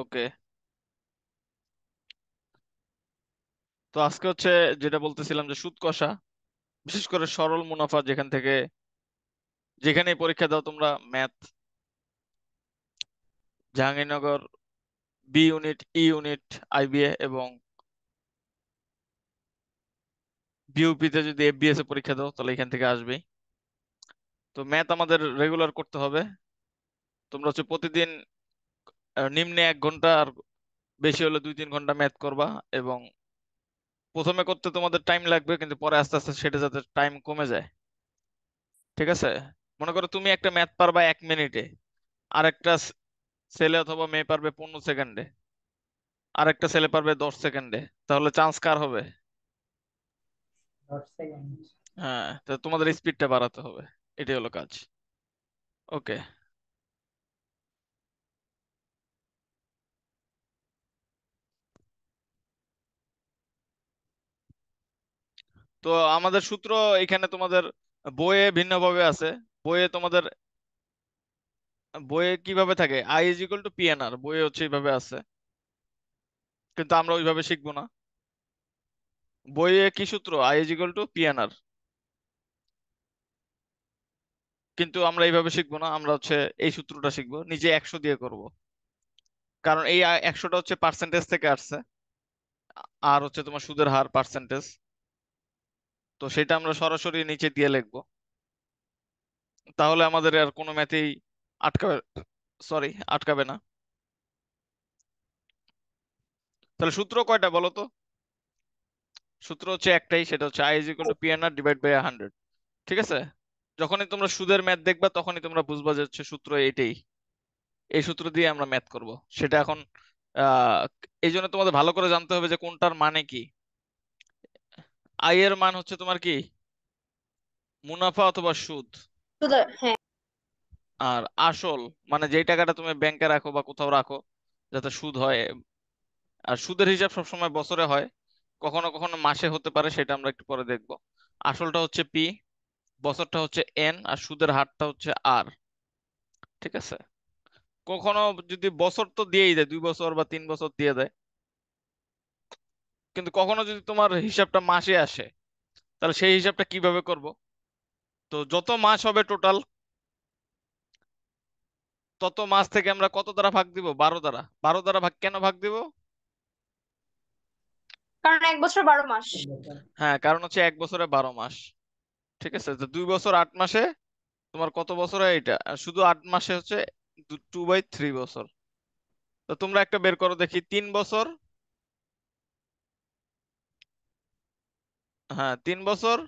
ওকে তো আজকে হচ্ছে যেটা বলতেছিলাম যে সুদ কষা বিশেষ করে সরল মুনাফা যেখান থেকে যেখানে পরীক্ষা দাও তোমরা math Jahangirnagar B unit E unit IBA এবং বিউপিতে যদি এফবিএস এ পরীক্ষা দাও তাহলে এখান থেকে আসবেই তো ম্যাথ আমাদের রেগুলার করতে হবে তোমরা হচ্ছে প্রতিদিন নিম্নে এক ঘন্টা আর বেশি হলে দুই তিন ঘন্টা ম্যাথ করবা এবং প্রথমে করতে তোমাদের টাইম লাগবে কিন্তু পরে আস্তে আস্তে সেটা যাতে টাইম কমে যায় ঠিক আছে মনে করো তুমি একটা ম্যাথ পারবা এক মিনিটে আর একটা ছেলে অথবা মেয়ে পারবে পনেরো সেকেন্ডে আর একটা ছেলে পারবে দশ সেকেন্ডে তাহলে চান্স কার হবে হ্যাঁ তো তোমাদের স্পিডটা বাড়াতে হবে এটাই হলো কাজ ওকে তো আমাদের সূত্র এখানে তোমাদের বইয়ে ভিন্নভাবে আছে বইয়ে তোমাদের বইয়ে কিভাবে থাকে I is equal to PNR বইয়ে হচ্ছে এইভাবে আছে কিন্তু আমরা ওইভাবে শিখবো না বইয়ে কি সূত্র I is equal to PNR কিন্তু আমরা এইভাবে শিখবো না আমরা হচ্ছে এই সূত্রটা শিখবো নিজে একশো দিয়ে করব কারণ এই একশোটা হচ্ছে পার্সেন্টেজ থেকে আসছে আর হচ্ছে তোমার সুদের হার পার্সেন্টেজ তো সেটা আমরা সরাসরি নিচে দিয়ে লিখব তাহলে আমাদের আর কোনো ম্যাথেই আটকাবে সরি আটকাবে না তাহলে সূত্র কয়টা বলো তো সূত্র হচ্ছে একটাই সেটা হচ্ছে I is equal to P N R divide by hundred ঠিক আছে যখনই তোমরা সুদের ম্যাথ দেখবা তখনই তোমরা বুঝবা যে হচ্ছে সূত্র এটাই এই সূত্র দিয়ে আমরা ম্যাথ করব সেটা এখন এই জন্য তোমাদের ভালো করে জানতে হবে যে কোনটার মানে কি আয়ের মান হচ্ছে তোমার কি মুনাফা অথবা সুদ হ্যাঁ। আর আসল মানে যে টাকাটা তুমি ব্যাংকে রাখো বা কোথাও রাখো যাতে সুদ হয় আর সুদের হিসাব সবসময় বছরে হয় কখনো কখনো মাসে হতে পারে সেটা আমরা একটু পরে দেখব আসলটা হচ্ছে পি বছরটা হচ্ছে এন আর সুদের হারটা হচ্ছে আর ঠিক আছে কখনো যদি বছর তো দিয়েই দেয় দুই বছর বা তিন বছর দিয়ে দেয় কিন্তু কখনো যদি তোমার হিসাবটা মাসে আসে তাহলে সেই হিসাবটা কিভাবে করব তো যত মাস হবে টোটাল তত মাস থেকে আমরা কত দ্বারা ভাগ দিব বারো দ্বারা বারো দ্বারা ভাগ কেন ভাগ দিব কারণ এক বছর বারো মাস হ্যাঁ কারণ হচ্ছে এক বছরে বারো মাস ঠিক আছে দুই বছর আট মাসে তোমার কত বছর হয় এটা শুধু আট মাসে হচ্ছে টু বাই থ্রি বছর তো তোমরা একটা বের করো দেখি তিন বছর হ্যাঁ তিন বছর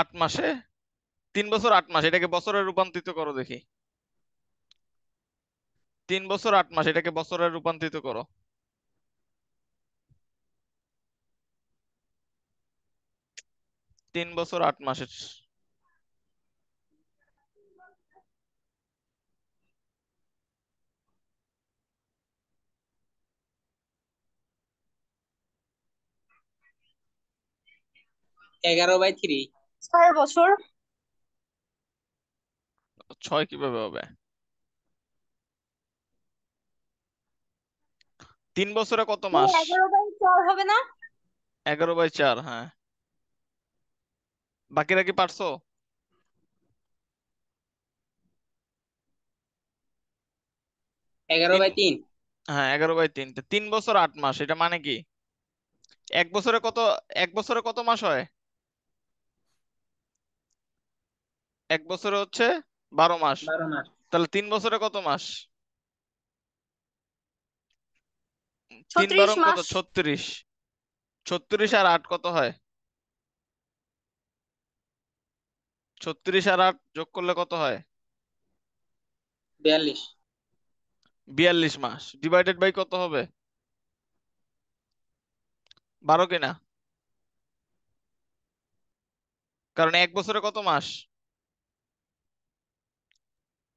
আট মাসে তিন বছর আট মাস এটাকে বছরে রূপান্তরিত করো দেখি তিন বছর আট মাস এটাকে বছরে রূপান্তরিত করো তিন বছর আট মাসের এগারো বাই থ্রি ছয় বছর ছয় কিভাবে হবে তিন বছরে কত মাস এগারো বাই চার হবে না এগারো বাই চার হ্যাঁ বাকিরা কি পারছো এগারো বাই তিন হ্যাঁ এগারো বাই তিন তিন বছর আট মাস এটা মানে কি এক বছরে কত এক বছরে কত মাস হয় এক বছরে হচ্ছে বারো মাস তাহলে তিন বছরে কত মাস তিন বারো কত ছত্রিশ ছত্রিশ আর আট কত হয় ছত্রিশ আর আট যোগ করলে কত হয় বিয়াল্লিশ বিয়াল্লিশ মাস ডিভাইডেড বাই কত হবে বারো কিনা কারণ এক বছরে কত মাস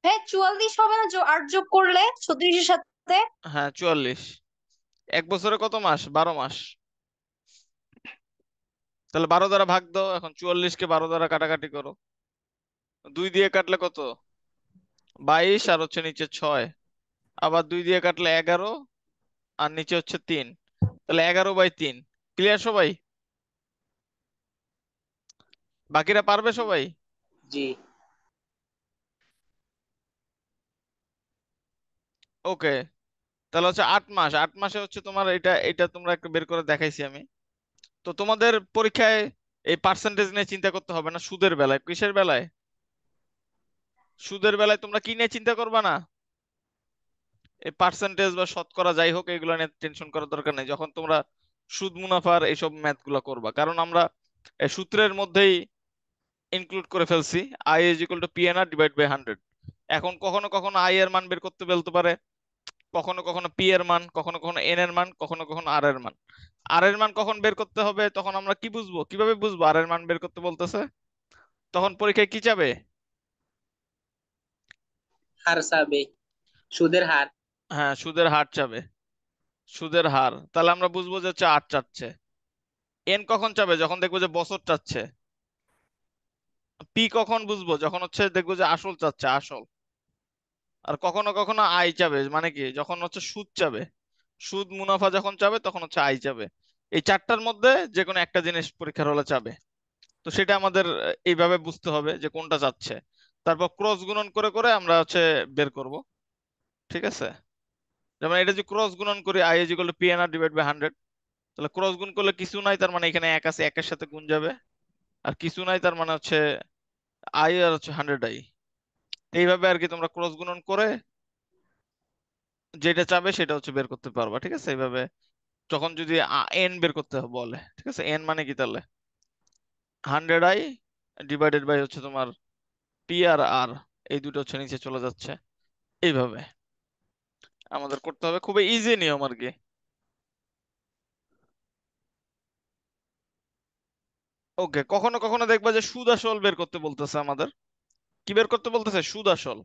হ্যাঁ চুয়াল্লিশ হবে না আট যোগ করলে ছত্রিশের সাথে হ্যাঁ চুয়াল্লিশ এক বছরে কত মাস বারো মাস তাহলে বারো দ্বারা ভাগ দাও এখন চুয়াল্লিশ কে বারো দ্বারা কাটাকাটি করো দুই দিয়ে কাটলে কত বাইশ আর হচ্ছে নিচে ছয় আবার দুই দিয়ে কাটলে এগারো আর নিচে হচ্ছে তিন তাহলে এগারো বাই তিন ক্লিয়ার সবাই বাকিরা পারবে সবাই জি ওকে তাহলে হচ্ছে আট মাস আট মাসে হচ্ছে তোমার এটা এটা তোমরা একটু বের করে দেখাইছি আমি তো তোমাদের পরীক্ষায় এই পার্সেন্টেজ নিয়ে চিন্তা করতে হবে না সুদের বেলায় কিসের বেলায় সুদের বেলায় তোমরা কি নিয়ে চিন্তা করবা না এই পার্সেন্টেজ বা শতকরা যাই হোক এগুলো নিয়ে টেনশন করার দরকার নেই যখন তোমরা সুদ মুনাফার এইসব ম্যাথ গুলো করবা কারণ আমরা এই সূত্রের মধ্যেই ইনক্লুড করে ফেলছি I is equal to PNR divide by hundred এখন কখনো কখনো আই এর মান বের করতে বলতে পারে কখনো কখনো পি এর মান কখনো কখনো এন এর মান কখনো কখনো আর এর মান আর এর মান কখন বের করতে হবে তখন আমরা কি বুঝবো কিভাবে বুঝবো আর এর মান বের করতে বলতেছে তখন পরীক্ষায় কি যাবে হার চাবে সুদের হার হ্যাঁ সুদের হার চাবে সুদের হার তাহলে আমরা বুঝবো যে চার চাচ্ছে এন কখন চাবে যখন দেখবো যে বছর চাচ্ছে পি কখন বুঝবো যখন হচ্ছে দেখবো যে আসল চাচ্ছে আসল আর কখনো কখনো আয় চাবে মানে কি যখন হচ্ছে সুদ চাবে সুদ মুনাফা যখন চাবে তখন হচ্ছে আয় চাবে এই চারটার মধ্যে যে কোনো একটা জিনিস পরীক্ষার হলে চাবে তো সেটা আমাদের এইভাবে বুঝতে হবে যে কোনটা চাচ্ছে তারপর ক্রস গুণন করে করে আমরা হচ্ছে বের করব ঠিক আছে যেমন এটা যে ক্রস গুণন করি I is equal to P NR divide by hundred তাহলে ক্রস গুণ করলে কিছু নাই তার মানে এখানে এক আছে একের সাথে গুণ যাবে আর কিছু নাই তার মানে হচ্ছে আই আর হচ্ছে হান্ড্রেড আই এইভাবে আর কি তোমরা ক্রস গুণন করে যেটা চাবে সেটা হচ্ছে বের করতে পারবা ঠিক আছে এইভাবে যখন যদি এন বের করতে বলে ঠিক আছে এন মানে কি তাহলে হান্ড্রেড আই ডিভাইডেড বাই হচ্ছে তোমার পি আর আর এই দুটো হচ্ছে নিচে চলে যাচ্ছে এইভাবে আমাদের করতে হবে খুবই ইজি নিয়ম আর কি ওকে কখনো কখনো দেখবা যে সুদ আসল বের করতে বলতেছে আমাদের কি বের করতে বলতেছে সুদ আসল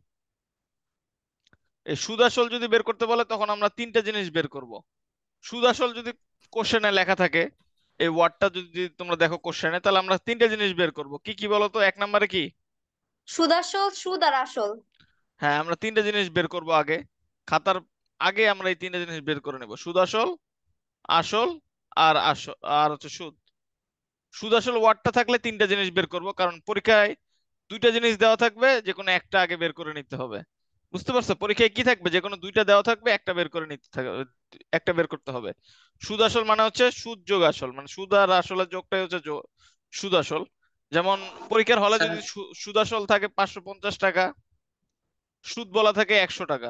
এই সুদ আসল যদি বের করতে বলে তখন আমরা তিনটা জিনিস বের করব সুদ আসল যদি কোশ্চেনে লেখা থাকে এই ওয়ার্ডটা যদি তোমরা দেখো কোশ্চেনে তাহলে আমরা তিনটা জিনিস বের করব কি কি বলো তো এক নম্বরে কি সুদ আসল সুদ আর আসল হ্যাঁ আমরা তিনটা জিনিস বের করব আগে খাতার আগে আমরা এই তিনটা জিনিস বের করে নেব সুদ আসল আসল আর আসল আর হচ্ছে সুদ সুদ আসল ওয়ার্ডটা থাকলে তিনটা জিনিস বের করব কারণ পরীক্ষায় দুইটা জিনিস দেওয়া থাকবে যে কোনো একটা আগে বের করে নিতে হবে বুঝতে পারছো পরীক্ষায় কি থাকবে যে কোনো দুইটা দেওয়া থাকবে একটা বের করে নিতে একটা বের করতে হবে সুদ আসল মানে হচ্ছে সুদ যোগ আসল মানে সুদ আর আসলের যোগটাই হচ্ছে সুদ আসল যেমন পরীক্ষার হলে যদি আচ্ছা। সুদ আসল থাকে পাঁচশো পঞ্চাশ টাকা সুদ বলা থাকে একশো টাকা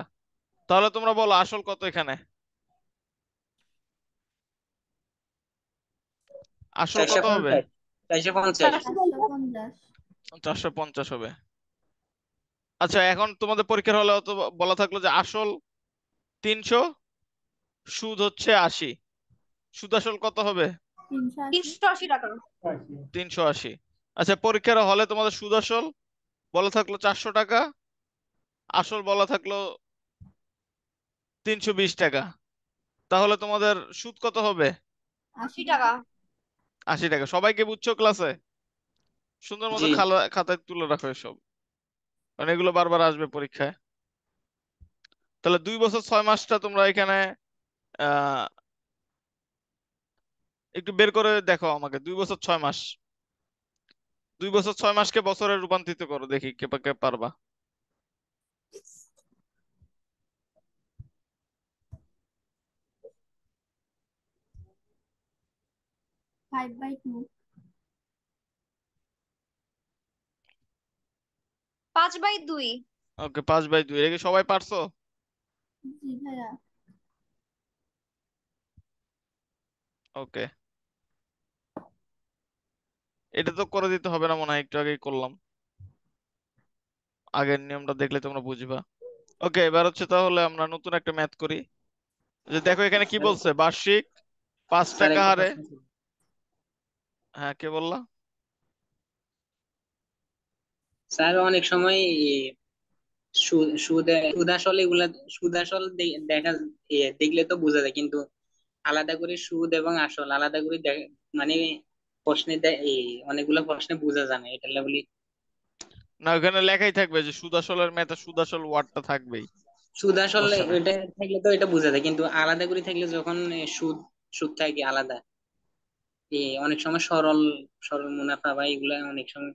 তাহলে তোমরা বলো আসল কত এখানে আসল কত হবে চারশো পঞ্চাশ চারশো পঞ্চাশ হবে আচ্ছা এখন তোমাদের পরীক্ষার হলে তো বলা থাকলো যে আসল তিনশো সুদ হচ্ছে আশি সুদ আসল কত হবে তিনশো আশি আচ্ছা পরীক্ষার হলে তোমাদের সুদ আসল বলা থাকলো চারশো টাকা আসল বলা থাকলো তিনশো বিশ টাকা তাহলে তোমাদের সুদ কত হবে আশি টাকা আশি টাকা সবাইকে বুঝছো ক্লাসে সুন্দর মতো খাতায় তুলে রাখো এসব কারণ এগুলো বারবার আসবে পরীক্ষায় তাহলে দুই বছর ছয় মাসটা তোমরা এখানে একটু বের করে দেখো আমাকে দুই বছর ছয় মাস দুই বছর ছয় মাসকে বছরে রূপান্তরিত করো দেখি কে কে পারবা ফাইভ বাই টু পাঁচ বাই দুই ওকে পাঁচ বাই দুই এটা সবাই পারছো ওকে এটা তো করে দিতে হবে না মনে হয় একটু আগেই করলাম আগের নিয়মটা দেখলে তোমরা বুঝবা ওকে এবার হচ্ছে তাহলে আমরা নতুন একটা ম্যাথ করি যে দেখো এখানে কি বলছে বার্ষিক পাঁচ টাকা হারে হ্যাঁ কে বললা স্যার অনেক সময় সুদ আসল এগুলা সুদ আসল দেখা দেখলে তো বোঝা যায় কিন্তু আলাদা করে সুদ এবং আসল আলাদা করে মানে প্রশ্নে অনেকগুলো প্রশ্নে বোঝা যায় না এটা বলি না ওখানে লেখাই থাকবে যে সুদ আসলের মেথা সুদ আসল ওয়ার্ডটা থাকবেই সুদ আসল এটা থাকলে তো এটা বোঝা যায় কিন্তু আলাদা করে থাকলে যখন সুদ সুদ থাকে আলাদা অনেক সময় সরল সরল মুনাফা বা এগুলা অনেক সময়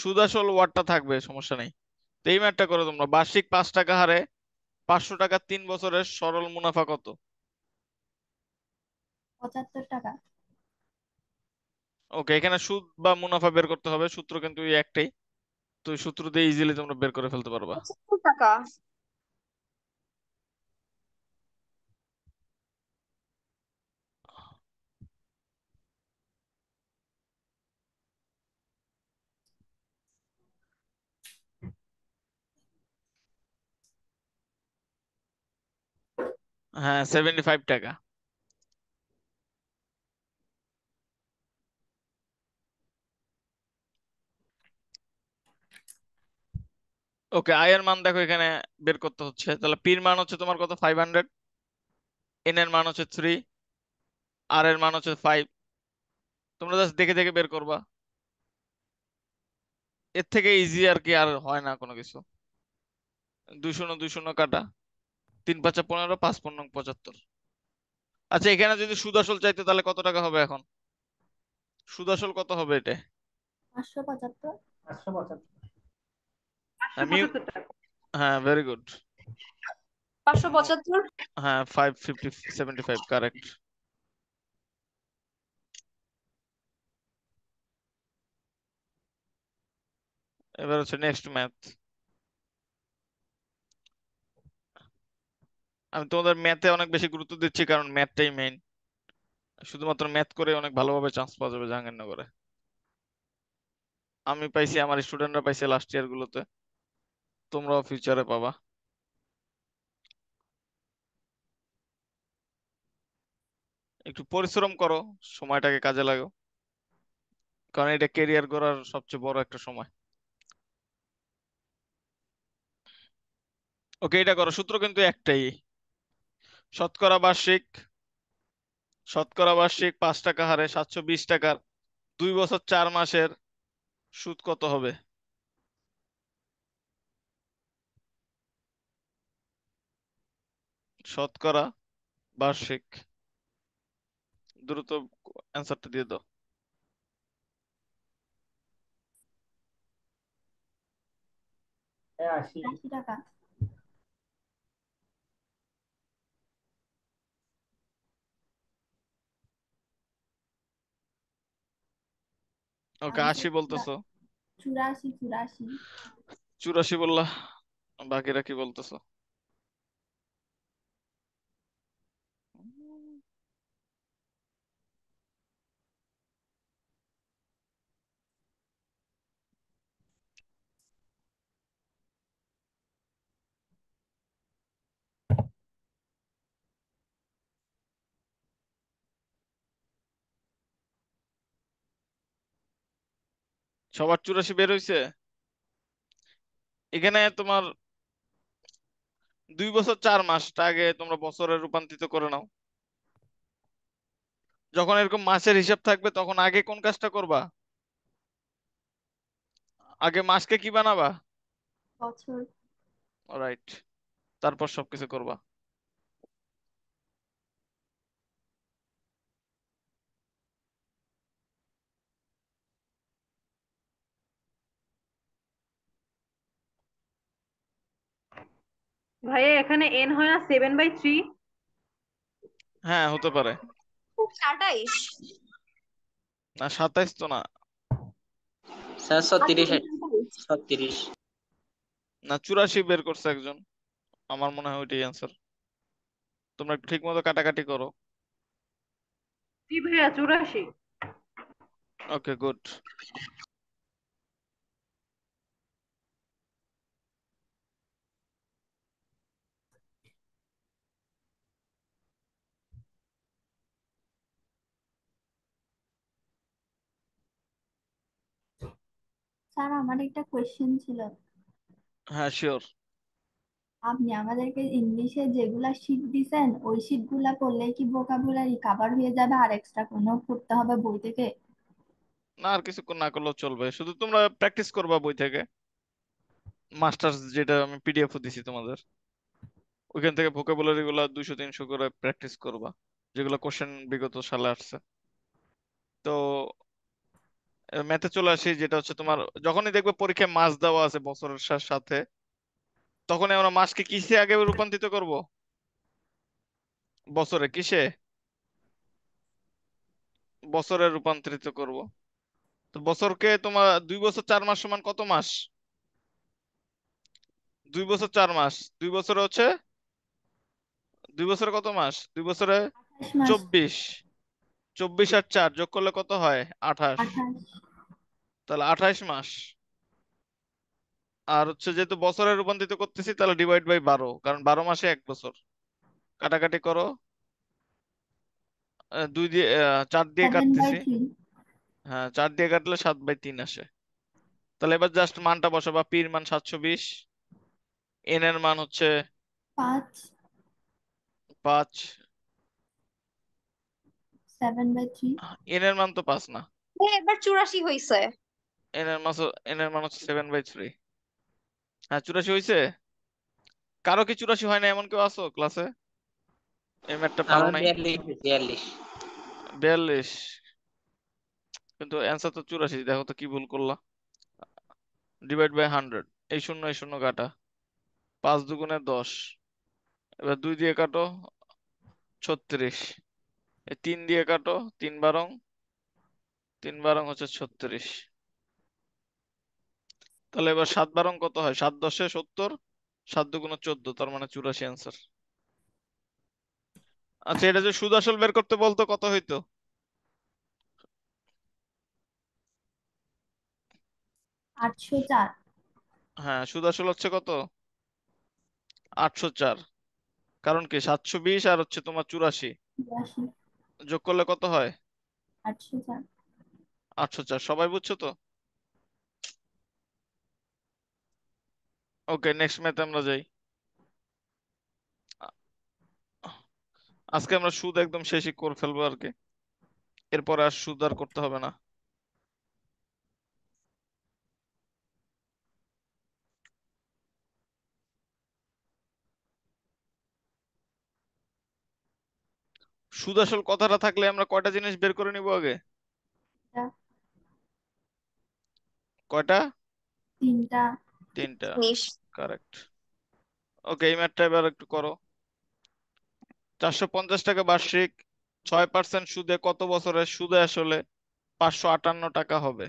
সুদ আসল ওয়ার্ডটা থাকবে সমস্যা নেই তো এই ম্যাটটা করো তোমরা বার্ষিক পাঁচ টাকা হারে পাঁচশো টাকা তিন বছরের সরল মুনাফা কত পঁচাত্তর টাকা ওকে এখানে সুদ বা মুনাফা বের করতে হবে সূত্র কিন্তু একটাই তো সূত্র দিয়ে ইজিলি তোমরা বের করে ফেলতে পারবা টাকা হ্যাঁ সেভেন্টি ফাইভ টাকা ওকে এর মান দেখো এখানে বের করতে হচ্ছে তাহলে পির মান হচ্ছে তোমার কত ফাইভ হান্ড্রেড এন এর মান হচ্ছে থ্রি আর এর মান হচ্ছে ফাইভ তোমরা জাস্ট দেখে দেখে বের করবা এর থেকে ইজি আর কি আর হয় না কোনো কিছু দুই শূন্য দুই শূন্য কাটা তিন পাঁচা পনেরো পাঁচ পনেরো পঁচাত্তর আচ্ছা এখানে যদি সুদ আসল চাইতে তাহলে কত টাকা হবে এখন সুদ আসল কত হবে এটা পাঁচশো হ্যাঁ ভেরি গুড পাঁচশো পঁচাত্তর হ্যাঁ five fifty seventy five correct এবার হচ্ছে নেক্সট ম্যাথ আমি তোমাদের ম্যাথে অনেক বেশি গুরুত্ব দিচ্ছি কারণ ম্যাথটাই মেইন শুধুমাত্র ম্যাথ করে অনেক ভালোভাবে চান্স পাওয়া যাবে জাহাঙ্গীরনগরে আমি পাইছি আমার স্টুডেন্টরা পাইছে লাস্ট ইয়ার গুলোতে তোমরাও ফিউচারে পাবা একটু পরিশ্রম করো সময়টাকে কাজে লাগো কারণ এটা কেরিয়ার গড়ার সবচেয়ে বড় একটা সময় ওকে এটা করো সূত্র কিন্তু একটাই শতকরা বার্ষিক শতকরা বার্ষিক পাঁচ টাকা হারে সাতশো বিশ টাকার দুই বছর চার মাসের সুদ কত হবে শতকরা বার্ষিক দ্রুত অ্যান্সারটা দিয়ে দাও হ্যাঁ, আশি টাকা ওকে আশি বলতেছো চুরাশি চুরাশি চুরাশি বললা বাকিরা কি বলতেছো সবার চুরাশি বের হয়েছে এখানে তোমার দুই বছর চার মাসটা আগে তোমরা বছরে রূপান্তরিত করে নাও যখন এরকম মাসের হিসাব থাকবে তখন আগে কোন কাজটা করবা আগে মাসকে কি বানাবা রাইট তারপর সবকিছু করবা ভাইয়া এখানে এন হয় না সেভেন বাই থ্রি হ্যাঁ হতে পারে না সাতাইশ তো না স্যার ছত্রিশ না চুরাশি বের করছে একজন আমার মনে হয় ওইটাই আনসার তোমরা ঠিক মতো কাটাকাটি করো কি ভাইয়া চুরাশি ওকে গুড স্যার আমার একটা কোয়েশ্চেন ছিল হ্যাঁ শিওর আপনি আমাদেরকে ইংলিশে যেগুলো শিট দিছেন ওই গুলা পড়লে কি ভোকাবুলারি কভার হয়ে যাবে আর এক্সট্রা কোনো পড়তে হবে বই থেকে না আর কিছু না করলেও চলবে শুধু তোমরা প্র্যাকটিস করবা বই থেকে মাস্টার্স যেটা আমি পিডিএফ দিছি তোমাদের ওইখান থেকে ভোকাবুলারি গুলা দুশো তিনশো করে প্র্যাকটিস করবা যেগুলো কোশ্চেন বিগত সালে আসছে তো ম্যাথে চলে আসি যেটা হচ্ছে তোমার যখনই দেখবে পরীক্ষায় মাস দেওয়া আছে বছরের সাথে তখনই আমরা মাসকে কিসে আগে রূপান্তরিত করব বছরে কিসে বছরে রূপান্তরিত করব তো বছরকে তোমার দুই বছর চার মাস সমান কত মাস দুই বছর চার মাস দুই বছর হচ্ছে দুই বছরে কত মাস দুই বছরে চব্বিশ চব্বিশ আর চার যোগ করলে কত হয় আঠাশ তাহলে আঠাইশ মাস আর হচ্ছে যেহেতু বছরে রূপান্তরিত করতেছি তাহলে ডিভাইড বাই বারো কারণ বারো মাসে এক বছর কাটাকাটি করো দুই দিয়ে চার দিয়ে কাটতেছি হ্যাঁ চার দিয়ে কাটলে সাত বাই তিন আসে তাহলে এবার জাস্ট মানটা বসো বা পির মান সাতশো বিশ এন এর মান হচ্ছে পাঁচ এন এর মান তো পাঁচ না এবার চুরাশি হয়েছে এন এর মান এন এর মান হচ্ছে সেভেন বাই থ্রি হ্যাঁ চুরাশি হয়েছে কারো কি চুরাশি হয় না এমন কেউ আছো ক্লাসে পারো নাই বিয়াল্লিশ কিন্তু অ্যান্সার তো চুরাশি দেখো তো কি ভুল করলা ডিভাইড বাই হান্ড্রেড এই শূন্য এই শূন্য কাটা পাঁচ দুগুণে দশ এবার দুই দিয়ে কাটো ছত্রিশ তিন দিয়ে কাটো তিন বারং তিন বারং হচ্ছে ছত্রিশ তাহলে এবার সাত বারং কত হয় সাত দশে সত্তর সাত দুগুণ চোদ্দ তার মানে চুরাশি আনসার আচ্ছা এটা যে সুদ আসল বের করতে বলতো কত হইতো আটশো চার হ্যাঁ সুদ আসল হচ্ছে কত আটশো চার কারণ কি সাতশো বিশ আর হচ্ছে তোমার চুরাশি যোগ করলে কত হয় আটশো চার আটশো চার সবাই বুঝছো তো ওকে নেক্সট ম্যাথে আমরা যাই আজকে আমরা সুদ একদম শেষই করে ফেলবো আর কি এরপরে আর সুদ আর করতে হবে না সুদ আসল কথাটা থাকলে আমরা কয়টা জিনিস বের করে নিব আগে কয়টা তিনটা তিনটা কারেক্ট ওকে এই ম্যাথটা এবার একটু করো চারশো পঞ্চাশ টাকা বার্ষিক ছয় পার্সেন্ট সুদে কত বছরের সুদে আসলে পাঁচশো আটান্ন টাকা হবে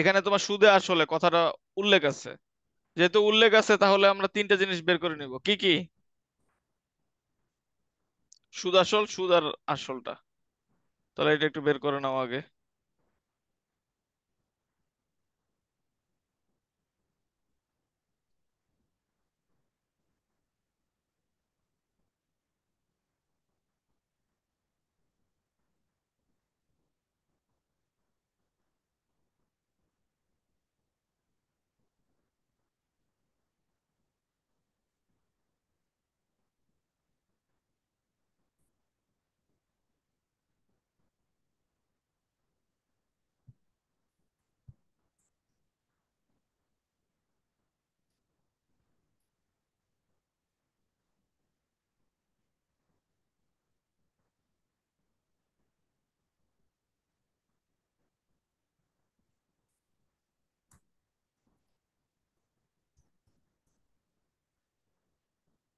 এখানে তোমার সুদে আসলে কথাটা উল্লেখ আছে যেহেতু উল্লেখ আছে তাহলে আমরা তিনটা জিনিস বের করে নিব কি কি সুদ আসল সুদ আর আসলটা তাহলে এটা একটু বের করে নাও আগে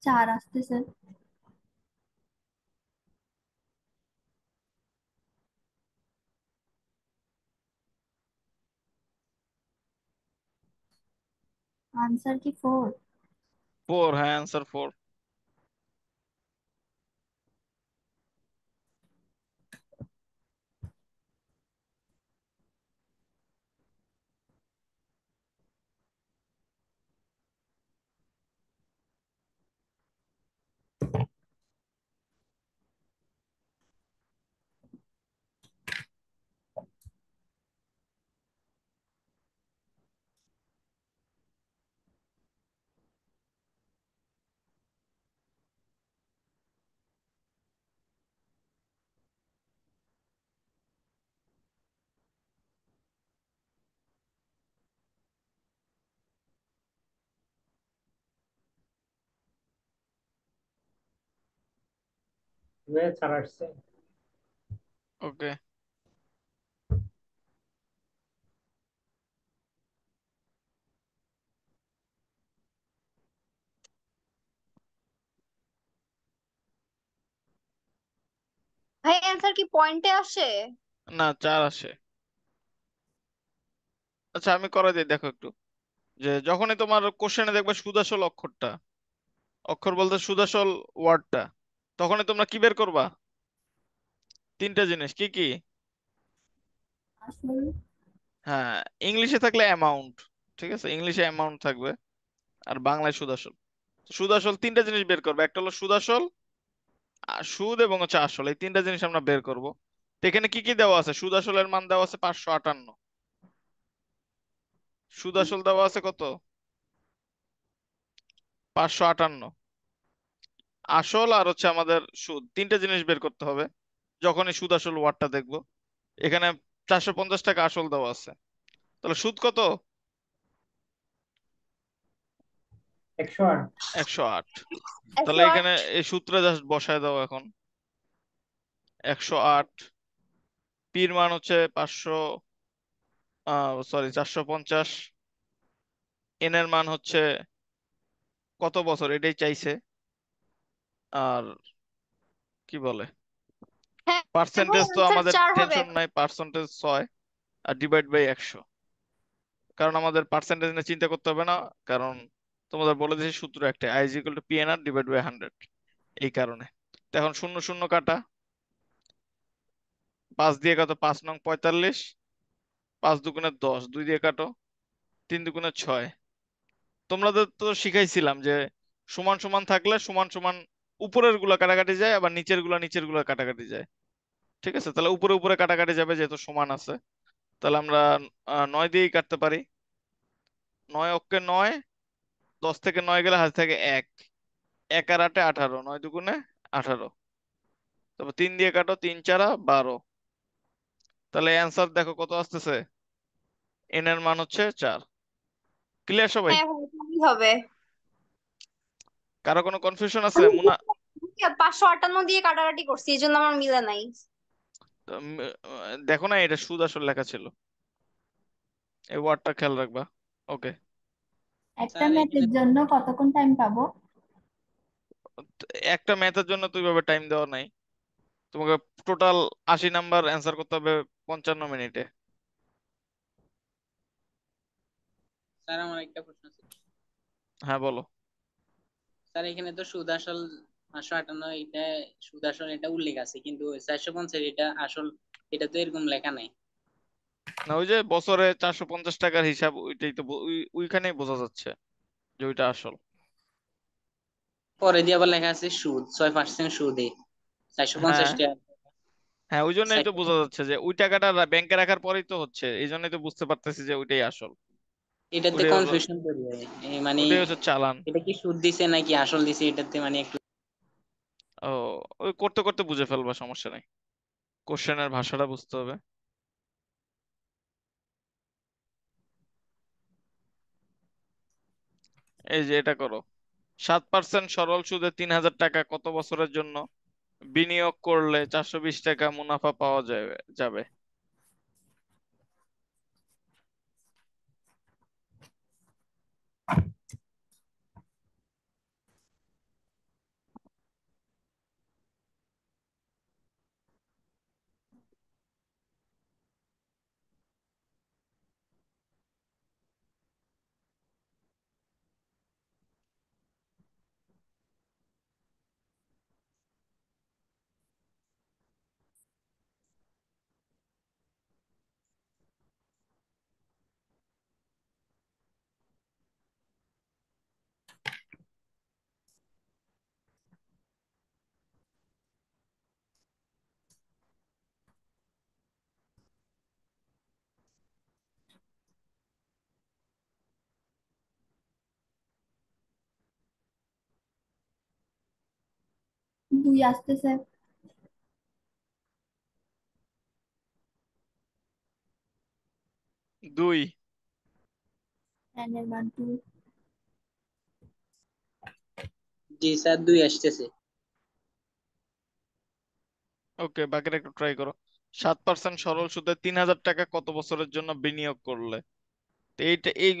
चार रास्ते सर आंसर की फोर फोर है आंसर फोर ওকে ভাই অ্যান্সার কি পয়েন্টে আসে না চার আসে আচ্ছা আমি করে দিই দেখো একটু যে যখনই তোমার কোশ্চেনে দেখবে সুদাসল অক্ষরটা অক্ষর বলতে সুদাসল ওয়ার্ডটা তখন তোমরা কি বের করবা তিনটা জিনিস কি কি হ্যাঁ ইংলিশে থাকলে অ্যামাউন্ট ঠিক আছে ইংলিশে অ্যামাউন্ট থাকবে আর বাংলায় সুদ আসল সুদ আসল তিনটা জিনিস বের করবে একটা হলো সুদ আসল সুদ এবং হচ্ছে আসল এই তিনটা জিনিস আমরা বের করব তো এখানে কি কি দেওয়া আছে সুদ আসলের মান দেওয়া আছে পাঁচশো আটান্ন সুদ আসল দেওয়া আছে কত পাঁচশো আটান্ন আসল আর হচ্ছে আমাদের সুদ তিনটা জিনিস বের করতে হবে যখনই সুদ আসল ওয়ার্ডটা দেখবো এখানে চারশো পঞ্চাশ টাকা আসল দেওয়া আছে তাহলে সুদ কত একশো আট তাহলে এখানে এই সূত্রে জাস্ট বসায় দাও এখন একশো আট পির মান হচ্ছে পাঁচশো সরি চারশো পঞ্চাশ এনের মান হচ্ছে কত বছর এটাই চাইছে আর কি বলে পার্সেন্টেজ হ্যাঁ, তো আমাদের টেনশন নাই পার্সেন্টেজ ছয় আর ডিভাইড বাই একশো কারণ আমাদের পার্সেন্টেজ নিয়ে চিন্তা করতে হবে না কারণ তোমাদের বলে দিয়েছি সূত্র একটা I equal to PNR divide by hundred এই কারণে এখন শূন্য শূন্য কাটা পাঁচ দিয়ে কাটো পাঁচ নং পঁয়তাল্লিশ পাঁচ দুগুণে দশ দুই দিয়ে কাটো তিন দুগুণে ছয় তোমরা তো শিখাইছিলাম যে সমান সমান থাকলে সমান সমান উপরের গুলা কাটাকাটি যায় আবার নিচের গুলা নিচের গুলা কাটাকাটি যায় ঠিক আছে তাহলে উপরে উপরে কাটাকাটি যাবে যেহেতু সমান আছে তাহলে আমরা নয় দিয়েই কাটতে পারি নয় অক্ষে নয় দশ থেকে নয় গেলে হাতে থাকে এক এক আর আটে আঠারো নয় দুগুণে আঠারো তারপর তিন দিয়ে কাটো তিন চারা বারো তাহলে অ্যান্সার দেখো কত আসতেছে এনের মান হচ্ছে চার ক্লিয়ার সবাই হ্যাঁ, হ্যাঁ, হবে কারো কোনো কনফিউশন আছে মুনা 558 দিয়ে কাটাকাটি করছি এই জন্য আমার মিলে নাই দেখো না এটা সুদ আসল লেখা ছিল এই ওয়ার্ডটা খেয়াল রাখবা ওকে একটা ম্যাথের জন্য কতক্ষণ টাইম পাবো একটা ম্যাথের জন্য তুই ভাবে টাইম দেওয়া নাই তোমাকে টোটাল আশি নাম্বার অ্যান্সার করতে হবে পঞ্চান্ন মিনিটে স্যার আমার একটা প্রশ্ন আছে হ্যাঁ বলো স্যার এখানে তো সুদ আসল পাঁচশো আটান্ন এটা সুদ আসল এটা উল্লেখ আছে কিন্তু চারশো পঞ্চাশ এটা আসল এটা তো এরকম লেখা নাই না ওই যে বছরে চারশো পঞ্চাশ টাকার হিসাব ওইটাই তো ওইখানেই বোঝা যাচ্ছে যে ওইটা আসল পরে দিয়ে আবার লেখা আছে সুদ ছয় পার্সেন্ট সুদে চারশো পঞ্চাশ হ্যাঁ। টাকা হ্যাঁ ওই জন্যই তো বোঝা যাচ্ছে যে ওই টাকাটা ব্যাংকে রাখার পরেই তো হচ্ছে এই জন্যই তো বুঝতে পারতেছি যে ওইটাই আসল এটাতে কনফিউশন তৈরি হয় মানে চালান এটা কি সুদ দিছে নাকি আসল দিছে এটাতে মানে একটু ও ওই করতে করতে বুঝে ফেলবা সমস্যা নাই কোশ্চেনের ভাষাটা বুঝতে হবে এই যে এটা করো সাত পার্সেন্ট সরল সুদে তিন হাজার টাকা কত বছরের জন্য বিনিয়োগ করলে চারশো বিশ টাকা মুনাফা পাওয়া যাবে দুই আসতেছে দুই এর মান টু জি স্যার দুই আসতেছে ওকে বাকিটা একটু ট্রাই করো সাত পার্সেন্ট সরল সুদে তিন হাজার টাকা কত বছরের জন্য বিনিয়োগ করলে এইটা এই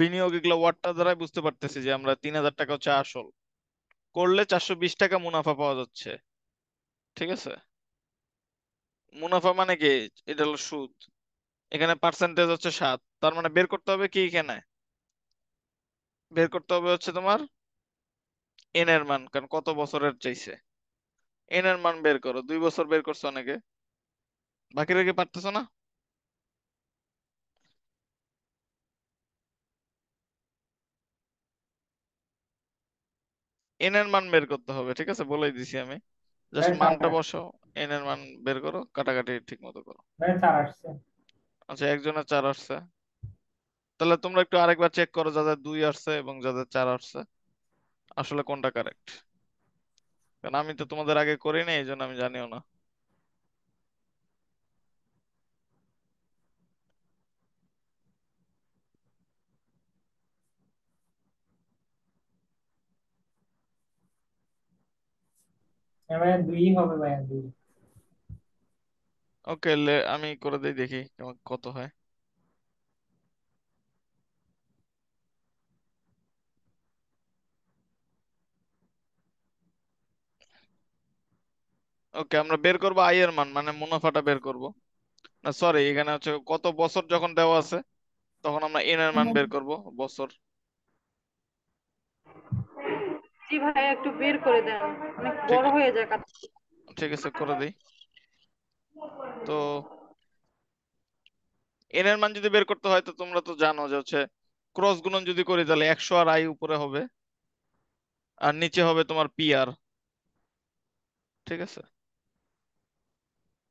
বিনিয়োগ এগুলো ওয়ার্ডটা দ্বারাই বুঝতে পারতেছি যে আমরা তিন হাজার টাকা হচ্ছে আসল করলে চারশো বিশ টাকা মুনাফা পাওয়া যাচ্ছে ঠিক আছে মুনাফা মানে কি এটা হলো সুদ এখানে পার্সেন্টেজ হচ্ছে সাত তার মানে বের করতে হবে কি এখানে বের করতে হবে হচ্ছে তোমার এন এর মান কারণ কত বছরের চাইছে এন এর মান বের করো দুই বছর বের করছো অনেকে বাকি রেখে পারতেছো না এন এর মান বের করতে হবে ঠিক আছে বলেই দিছি আমি জাস্ট হ্যাঁ, মানটা হ্যাঁ। বসো এন এর মান বের করো কাটাকাটি ঠিক মতো করো হ্যাঁ, আচ্ছা একজনের চার আসছে তাহলে তোমরা একটু আরেকবার চেক করো যাদের দুই আসছে এবং যাদের চার আসছে আসলে কোনটা কারেক্ট কারণ আমি তো তোমাদের আগে করি এই জন্য আমি জানিও না হ্যাঁ, মানে ওকে লে ওকে আমি করে দিই দেখি কত হয় ওকে আমরা বের করব আই এর মান মানে মুনাফাটা বের করব না সরি এখানে হচ্ছে কত বছর যখন দেওয়া আছে তখন আমরা এন এর মান মানে বের করব বছর জি ভাই একটু বের করে দেন অনেক বড় হয়ে যায় ঠিক আছে করে দেই তো এন এর মান যদি বের করতে হয় তো তোমরা তো জানো যে হচ্ছে ক্রস গুণন যদি করি তাহলে একশো আর আই উপরে হবে আর নিচে হবে তোমার পি আর ঠিক আছে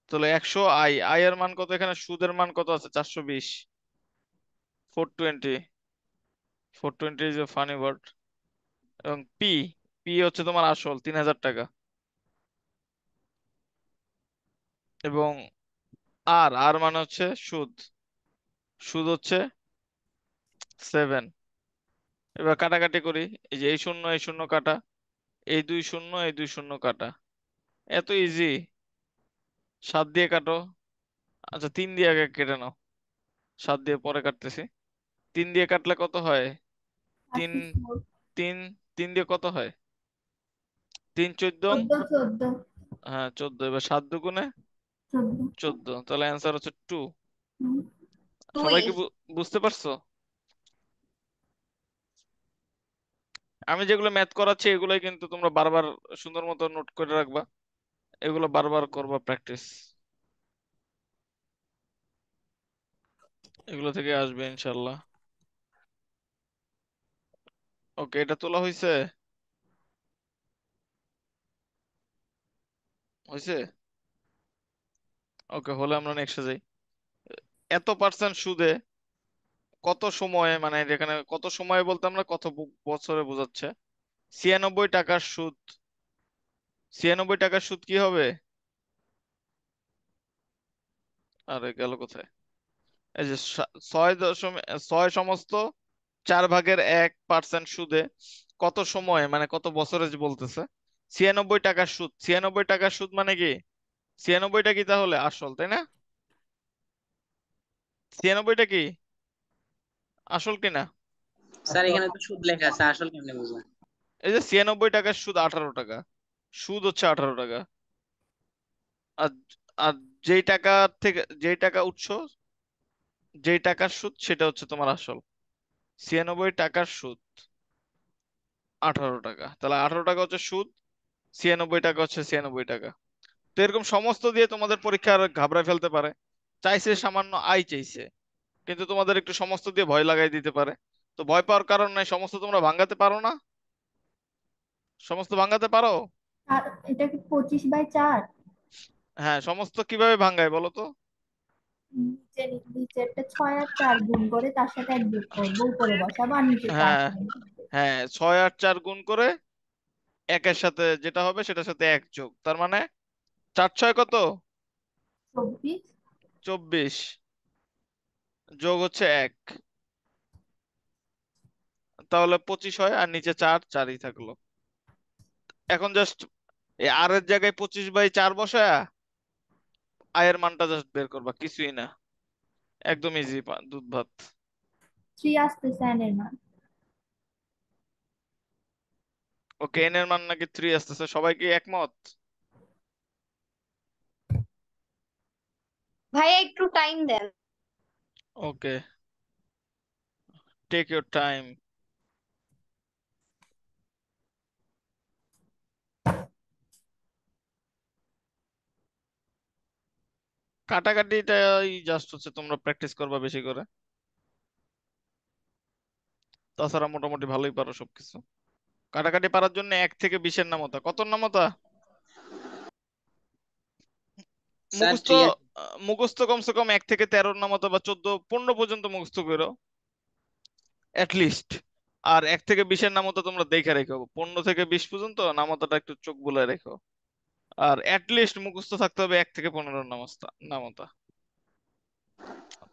তাহলে একশো আই আই এর মান কত এখানে সুদের মান কত আছে চারশো বিশ four twenty four twenty is a funny word এবং পি পি হচ্ছে তোমার আসল তিন হাজার টাকা এবং আর আর মানে হচ্ছে সুদ সুদ হচ্ছে সেভেন এবার কাটাকাটি করি এই যে এই শূন্য এই শূন্য কাটা এই দুই শূন্য এই দুই শূন্য কাটা এত ইজি সাত দিয়ে কাটো আচ্ছা তিন দিয়ে আগে কেটে নাও সাত দিয়ে পরে কাটতেছি তিন দিয়ে কাটলে কত হয় তিন তিন তিন দিয়ে কত হয় তিন চোদ্দ হ্যাঁ চোদ্দ এবার সাত দুগুণে চোদ্দ তাহলে অ্যান্সার হচ্ছে টু সবাই কি বুঝতে পারছো আমি যেগুলো ম্যাথ করাচ্ছি এগুলোই কিন্তু তোমরা বারবার সুন্দর মতো নোট করে রাখবা এগুলো বারবার করবা প্র্যাকটিস এগুলো থেকে আসবে ইনশাল্লাহ ওকে এটা তোলা হয়েছে হয়েছে ওকে হলে আমরা নেক্সটে যাই এত পার্সেন্ট সুদে কত সময়ে মানে এখানে কত সময়ে বলতে আমরা কত বছরে বোঝাচ্ছে ছিয়ানব্বই টাকার সুদ ছিয়ানব্বই টাকার সুদ কি হবে আরে গেল কোথায় এই যে ছয় দশমিক ছয় সমস্ত চার ভাগের এক পার্সেন্ট সুদে কত সময়ে মানে কত বছরে বলতেছে ছিয়ানব্বই টাকার সুদ ছিয়ানব্বই টাকার সুদ মানে কি ছিয়ানব্বইটা কি তাহলে আসল তাই না ছিয়ানব্বইটা কি আসল কিনা স্যার এখানে তো সুদ লেখা আছে আসল কেমনে বুঝলাম এই যে ছিয়ানব্বই টাকার সুদ আঠারো টাকা সুদ হচ্ছে আঠারো টাকা আর আর যেই টাকা থেকে যেই টাকা উৎস যেই টাকার সুদ সেটা হচ্ছে তোমার আসল ছিয়ানব্বই টাকার সুদ আঠারো টাকা তাহলে আঠারো টাকা হচ্ছে সুদ ছিয়ানব্বই টাকা হচ্ছে ছিয়ানব্বই টাকা তো এরকম সমস্ত দিয়ে তোমাদের পরীক্ষা আর ঘাবড়ায় ফেলতে পারে চাইছে সামান্য আই চাইছে কিন্তু তোমাদের একটু সমস্ত দিয়ে ভয় লাগাই দিতে পারে তো ভয় পাওয়ার কারণ নাই সমস্ত তোমরা ভাঙ্গাতে পারো না সমস্ত ভাঙ্গাতে পারো এটা কি পঁচিশ বাই চার হ্যাঁ সমস্ত কিভাবে ভাঙ্গায় বলো তো হ্যাঁ, হ্যাঁ ছয় চার গুণ করে একের সাথে যেটা হবে সেটার সাথে এক যোগ তার মানে চার ছয় কত চব্বিশ যোগ হচ্ছে এক তাহলে পঁচিশ হয় আর নিচে চার চারই থাকলো এখন জাস্ট আর জায়গায় পঁচিশ বাই চার বসায় আয়ের মানটা জাস্ট বের করবা কিছুই না একদম ইজি দুধ ভাত আসতেছে এর মান ওকে এনের এর মান নাকি থ্রি আসতেছে সবাই কি একমত ভাই একটু টাইম দেন ওকে টেক ইউর টাইম কাটাকাটিটাই জাস্ট হচ্ছে তোমরা প্র্যাকটিস করবা বেশি করে তাছাড়া মোটামুটি ভালোই পারো সবকিছু কাটাকাটি পারার জন্য এক থেকে বিশের নামতা কত নামতা মুখস্থ মুখস্থ কমসে কম এক থেকে তেরো নামতা বা চোদ্দ পনেরো পর্যন্ত মুখস্থ করো অ্যাটলিস্ট আর এক থেকে বিশের নামতা তোমরা দেখে রেখো পনেরো থেকে বিশ পর্যন্ত নামতাটা একটু চোখ বুলায় রেখো আর লিস্ট মুখস্থ থাকতে হবে এক থেকে পনেরো নামস্তা নামতা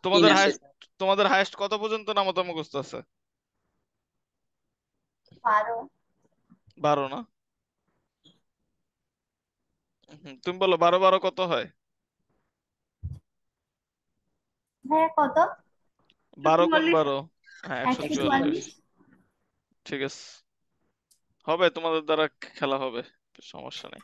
তোমাদের হাইস্ট তোমাদের হাইস্ট কত পর্যন্ত নামতা মুখস্থ আছে বারো না তুমি বলো বারো বারো কত হয় হ্যাঁ, বারো গুণ বারো হ্যাঁ একশো চুয়াল্লিশ ঠিক আছে হবে তোমাদের দ্বারা খেলা হবে সমস্যা নেই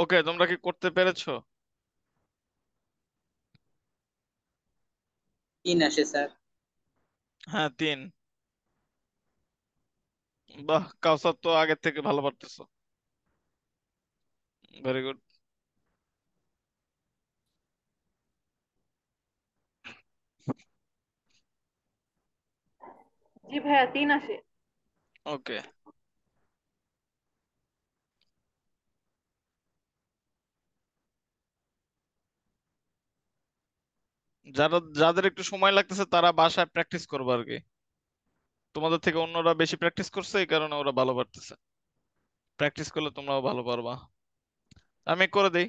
ওকে তোমরা কি করতে পেরেছো তিন আসে স্যার হ্যাঁ তিন বাহ কাউসার তো আগের থেকে ভালো পারতেছো ভেরি গুড জি ভাইয়া তিন আসে ওকে যারা যাদের একটু সময় লাগতেছে তারা বাসায় প্র্যাকটিস করবে আর কি তোমাদের থেকে অন্যরা বেশি প্র্যাকটিস করছে এই কারণে ওরা ভালো পারতেছে প্র্যাকটিস করলে তোমরাও ভালো পারবা আমি করে দেই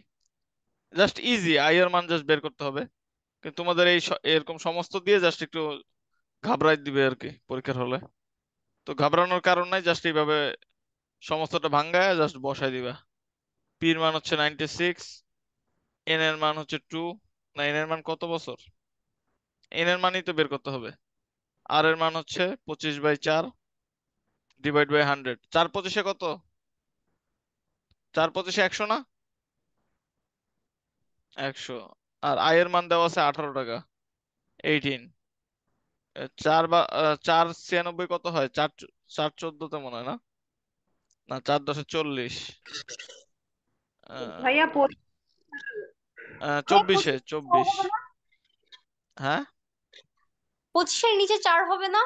just easy I mean just বের করতে হবে কিন্তু তোমাদের এই এরকম সমস্ত দিয়ে জাস্ট একটু ঘাবড়াই দিবে আর কি পরীক্ষার হলে তো ঘাবড়ানোর কারণ নাই জাস্ট এইভাবে সমস্তটা ভাঙ্গায় জাস্ট বসাই দিবা পির মান হচ্ছে নাইনটি সিক্স এন এর মান হচ্ছে টু না এন এর মান কত বছর এন এর মানই তো বের করতে হবে আর এর মান হচ্ছে পঁচিশ বাই চার ডিভাইড বাই হান্ড্রেড চার পঁচিশে কত চার পঁচিশে একশো না একশো আর আয়ের মান দেওয়া আছে আঠারো টাকা এইটিন চার বা চার ছিয়ানব্বই কত হয় চার চার চোদ্দতে মনে হয় না না চার দশে চল্লিশ ভাইয়া হ্যাঁ, চব্বিশে চব্বিশ হ্যাঁ পঁচিশের নিচে চার হবে না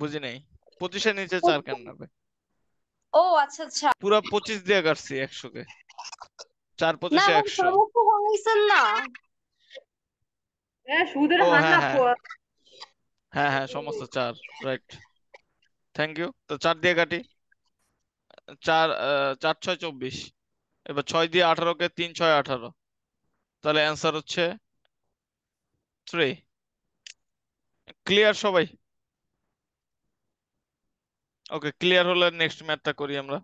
বুঝি নাই পঁচিশের নিচে চার কেন হবে ও আচ্ছা আচ্ছা পুরো পঁচিশ দিয়ে কাটছি একশো কে চার পঁচিশে একশো না হ্যাঁ, সুদের হার হ্যাঁ, না হ্যাঁ হ্যাঁ সমস্ত চার রাইট থ্যাংক ইউ তো চার দিয়ে কাটি চার চার ছয় চব্বিশ এবার ছয় দিয়ে আঠারোকে তিন ছয় আঠারো তাহলে অ্যান্সার হচ্ছে থ্রি ক্লিয়ার সবাই ওকে ক্লিয়ার হলে নেক্সট ম্যাথটা করি আমরা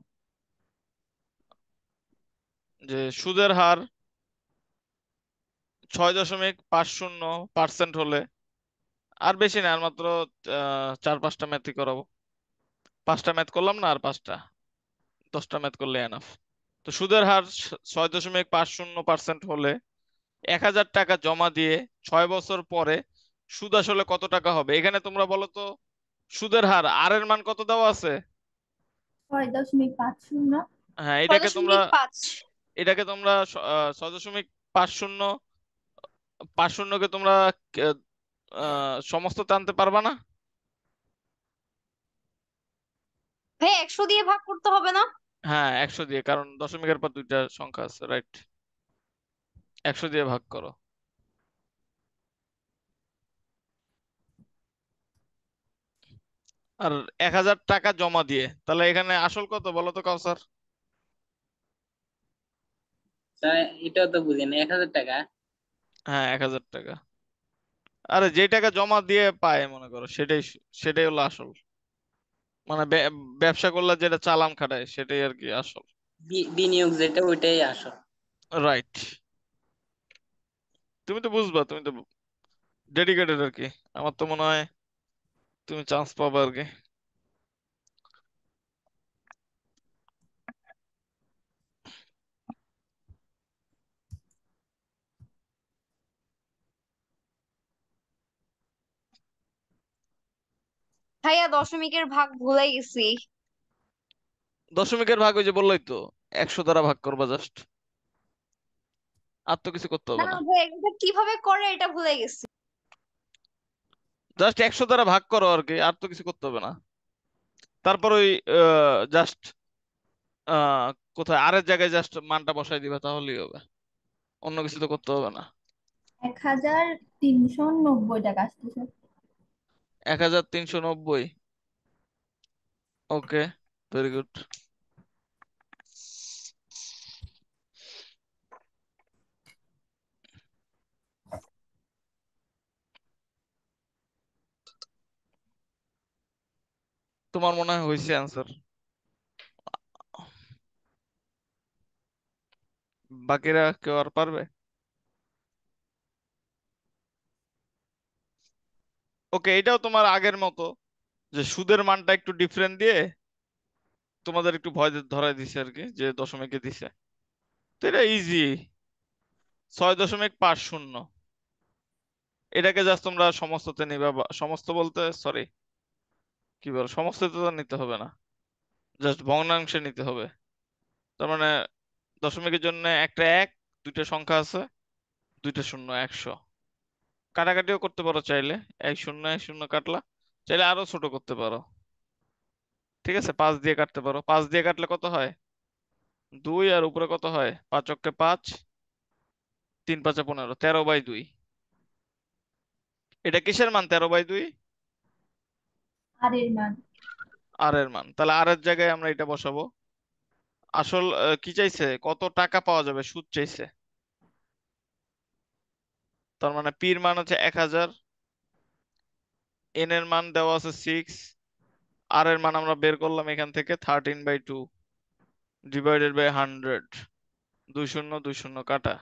যে সুদের হার ছয় দশমিক পাঁচ শূন্য পার্সেন্ট হলে আর বেশি না আর মাত্র চার পাঁচটা ম্যাথই করাবো পাঁচটা ম্যাথ করলাম না আর পাঁচটা দশটা ম্যাথ করলে অ্যানাফ তো সুদের হার ছয় দশমিক পাঁচ শূন্য পার্সেন্ট হলে এক হাজার টাকা জমা দিয়ে ছয় বছর পরে সুদ আসলে কত টাকা হবে এখানে তোমরা বলো তো সুদের হার আর এর মান কত দেওয়া আছে হ্যাঁ এটাকে তোমরা এটাকে তোমরা ছয় দশমিক পাঁচ শূন্য পাঁচ শূন্যকে তোমরা সমস্ত টানতে পারবা না ভাই একশো দিয়ে ভাগ করতে হবে না হ্যাঁ একশো দিয়ে কারণ দশমিকের পর দুইটা সংখ্যা আছে রাইট একশো দিয়ে ভাগ করো আর এক হাজার টাকা জমা দিয়ে তাহলে এখানে আসল কত বলো তো স্যার এটা তো বুঝি না এক হাজার টাকা হ্যাঁ এক হাজার টাকা আরে যে টাকা জমা দিয়ে পায় মনে করো সেটাই সেটাই হলো আসল মানে ব্যবসা করলে যেটা চালান খাটায় সেটাই আর কি আসল বিনিয়োগ যেটা ওইটাই আসল রাইট তুমি তো বুঝবা তুমি তো ডেডিকেটেড আর কি আমার তো মনে হয় তুমি চান্স পাবা আর কি ভাইয়া দশমিকের ভাগ ভুলে গেছি দশমিকের ভাগ ওই যে বললাই তো একশো দ্বারা ভাগ করবা জাস্ট আর তো কিছু করতে হবে না কিভাবে করে এটা ভুলে গেছি জাস্ট একশো দ্বারা ভাগ করো আর কি আর তো কিছু করতে হবে না তারপর ওই জাস্ট কোথায় আরেক জায়গায় জাস্ট মানটা বসাই দিবে তাহলেই হবে অন্য কিছু তো করতে হবে না এক হাজার তিনশো নব্বই টাকা আসতেছে এক হাজার তিনশো নব্বই ওকে ভেরি গুড তোমার মনে হয় হয়েছে আনসার বাকিরা কেউ আর পারবে ওকে এটাও তোমার আগের মতো যে সুদের মানটা একটু ডিফারেন্ট দিয়ে তোমাদের একটু ভয় ধরাই দিছে আর কি যে দশমিকে দিছে তো এটা ইজি ছয় দশমিক পাঁচ শূন্য এটাকে জাস্ট তোমরা সমস্ততে নিবা সমস্ত বলতে সরি কি বল সমস্ত তো নিতে হবে না জাস্ট ভগ্নাংশে নিতে হবে তার মানে দশমিকের জন্য একটা এক দুইটা সংখ্যা আছে দুইটা শূন্য একশো কাটাকাটিও করতে পারো চাইলে এক শূন্য এক শূন্য কাটলা চাইলে আরো ছোট করতে পারো ঠিক আছে পাঁচ দিয়ে কাটতে পারো পাঁচ দিয়ে কাটলে কত হয় দুই আর উপরে কত হয় পাঁচ অক্ষে পাঁচ তিন পাঁচে পনেরো তেরো বাই দুই এটা কিসের মান তেরো বাই দুই আর মান আর এর মান তাহলে আর এর জায়গায় আমরা এটা বসাবো আসল কি চাইছে কত টাকা পাওয়া যাবে সুদ চাইছে তার মানে পির মান হচ্ছে এক হাজার এন এর মান দেওয়া আছে সিক্স আর এর মান আমরা বের করলাম এখান থেকে thirteen by two divided by hundred দুই শূন্য দুই শূন্য কাটা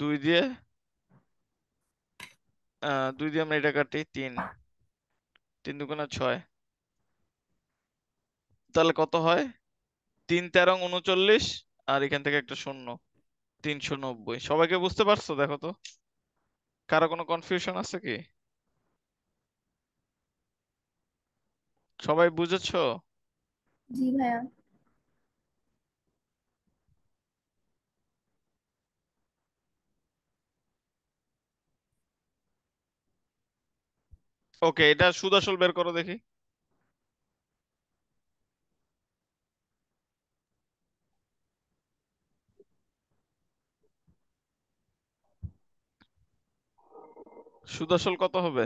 দুই দিয়ে দুই দিয়ে আমরা এটা কাটি তিন তিন দুগুণা ছয় তাহলে কত হয় তিন তেরো উনচল্লিশ আর এখান থেকে একটা শূন্য তিনশো নব্বই সবাইকে বুঝতে পারছো দেখো তো কারো কোনো কনফিউশন আছে কি সবাই বুঝেছো জি ভাইয়া ওকে এটা সুদাসল আসল বের করো দেখি সুদ আসল কত হবে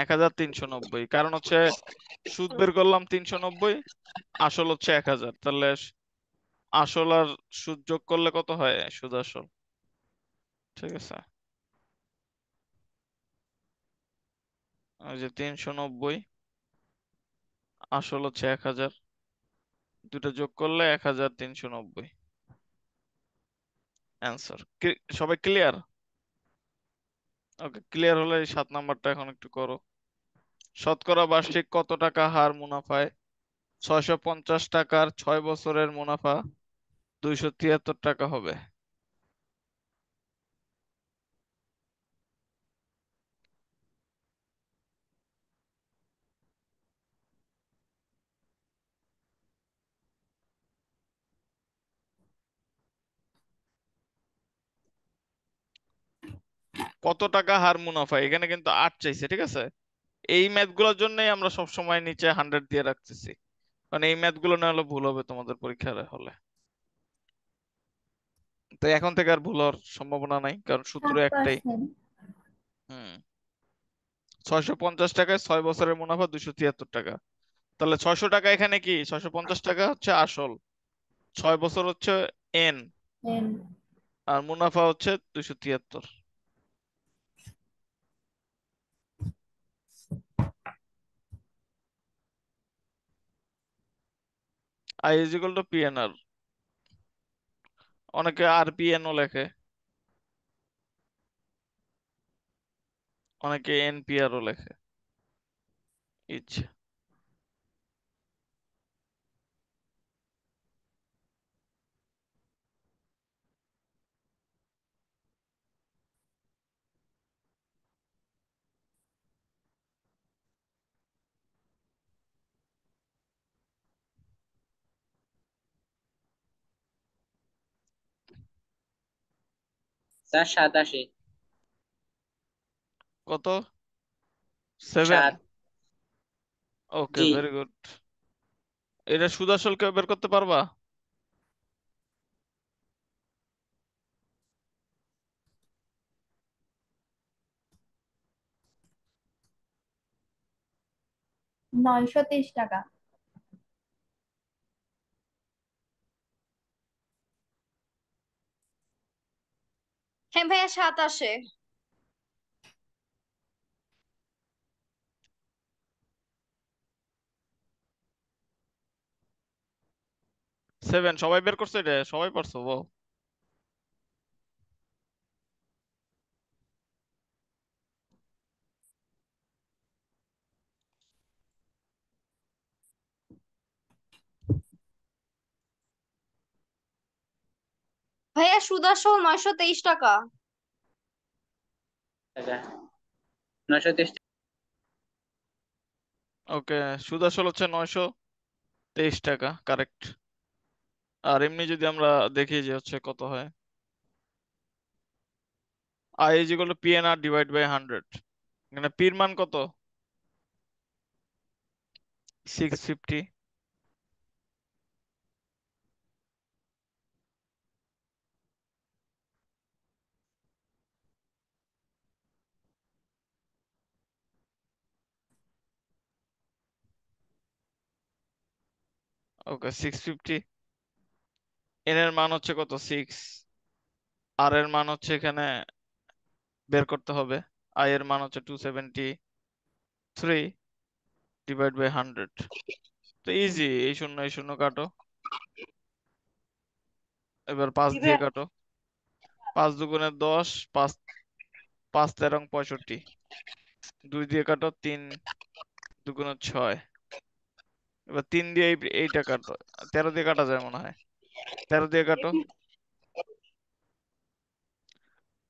এক হাজার তিনশো নব্বই কারণ হচ্ছে সুদ বের করলাম তিনশো নব্বই আসল হচ্ছে এক হাজার তাহলে আসল আর সুদ যোগ করলে কত হয় সুদ আসল ঠিক আছে ওই যে তিনশো নব্বই আসল হচ্ছে এক হাজার দুটো যোগ করলে এক হাজার তিনশো নব্বই অ্যান্সার সবাই ক্লিয়ার ওকে ক্লিয়ার হলে সাত নাম্বারটা এখন একটু করো শতকরা বার্ষিক কত টাকা হার মুনাফায় ছয়শো পঞ্চাশ টাকার ছয় বছরের মুনাফা দুইশো তিয়াত্তর টাকা হবে কত টাকা হার মুনাফা এখানে কিন্তু আট চাইছে ঠিক আছে এই ম্যাথগুলোর জন্যই আমরা সব সময় নিচে হান্ড্রেড দিয়ে রাখতেছি মানে এই ম্যাথগুলো না হলে ভুল হবে তোমাদের পরীক্ষার হলে তো এখন থেকে আর ভুল হওয়ার সম্ভাবনা নাই কারণ সূত্র একটাই ছয়শো পঞ্চাশ টাকায় ছয় বছরের মুনাফা দুশো তিয়াত্তর টাকা তাহলে ছয়শো টাকা এখানে কি ছয়শো পঞ্চাশ টাকা হচ্ছে আসল ছয় বছর হচ্ছে এন আর মুনাফা হচ্ছে দুশো তিয়াত্তর I is equal to PNR অনেকে আরপিএনও লেখে অনেকে এনপিআরও লেখে ইচ্ছা সাত আসে কত সেভেন সাত ওকে জি। ভেরি গুড এটা সুদ আসল কেউ বের করতে পারবা নয়শো তেইশ টাকা হ্যাঁ ভাইয়া সাত আসে সেভেন সবাই বের করছে এটা সবাই পারছো বল ভাইয়া সুদর্শন নয়শো তেইশ টাকা ওকে সুদ আসল হচ্ছে নয়শো তেইশ টাকা কারেক্ট আর এমনি যদি আমরা দেখি যে হচ্ছে কত হয় I is equal to P N R divide by hundred মানে পির মান কত six fifty okay six fifty এর মান হচ্ছে কত সিক্স আর এর মান হচ্ছে এখানে বের করতে হবে আই এর মান হচ্ছে থ্রি ডিভাইড বাই হান্ড্রেড তো ইজি এই শূন্য এই শূন্য কাটো এবার পাঁচ দিয়ে কাটো পাঁচ দুগুণে দশ পাঁচ পাঁচ তেরং পঁয়ষট্টি দুই দিয়ে কাটো তিন দুগুণে ছয় এবার তিন দিয়ে এইটা কাটো তেরো দিয়ে কাটা যায় মনে হয় তেরো দিয়ে কাটো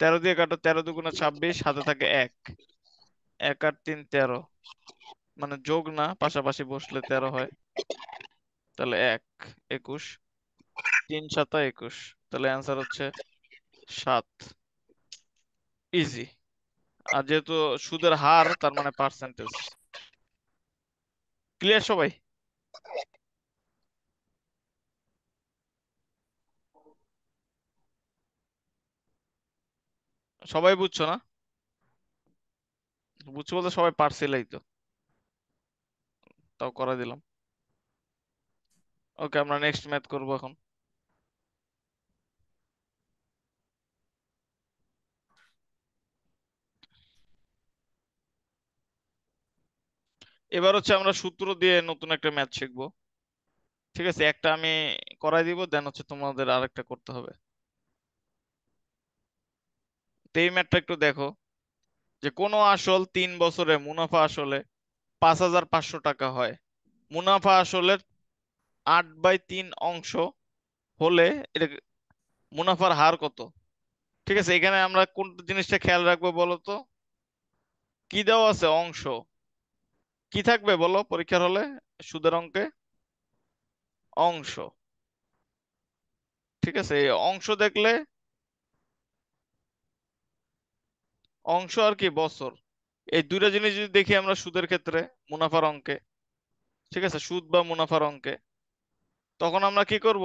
তেরো দিয়ে কাটো তেরো দুগুণা ছাব্বিশ হাতে থাকে এক এক আর তিন তেরো মানে যোগ না পাশাপাশি বসলে তেরো হয় তাহলে এক একুশ তিন সাতা একুশ তাহলে অ্যান্সার হচ্ছে সাত ইজি আর যেহেতু সুদের হার তার মানে পার্সেন্টেজ ক্লিয়ার সবাই সবাই বুঝছো না বুঝছো বলতে সবাই পারছিলাই তো তাও করে দিলাম ওকে আমরা নেক্সট ম্যাথ করবো এখন এবার হচ্ছে আমরা সূত্র দিয়ে নতুন একটা ম্যাথ শিখবো ঠিক আছে একটা আমি করাই দিব দেন হচ্ছে তোমাদের আরেকটা করতে হবে তো এই ম্যাথটা একটু দেখো যে কোনো আসল তিন বছরে মুনাফা আসলে পাঁচ হাজার পাঁচশো টাকা হয় মুনাফা আসলে আট বাই তিন অংশ হলে এটা মুনাফার হার কত ঠিক আছে এখানে আমরা কোন জিনিসটা খেয়াল রাখবো বলো তো কি দেওয়া আছে অংশ কি থাকবে বলো পরীক্ষার হলে সুদের অঙ্কে অংশ ঠিক আছে অংশ দেখলে অংশ আর কি বছর এই দুইটা জিনিস যদি দেখি আমরা সুদের ক্ষেত্রে মুনাফার অঙ্কে ঠিক আছে সুদ বা মুনাফার অঙ্কে তখন আমরা কি করব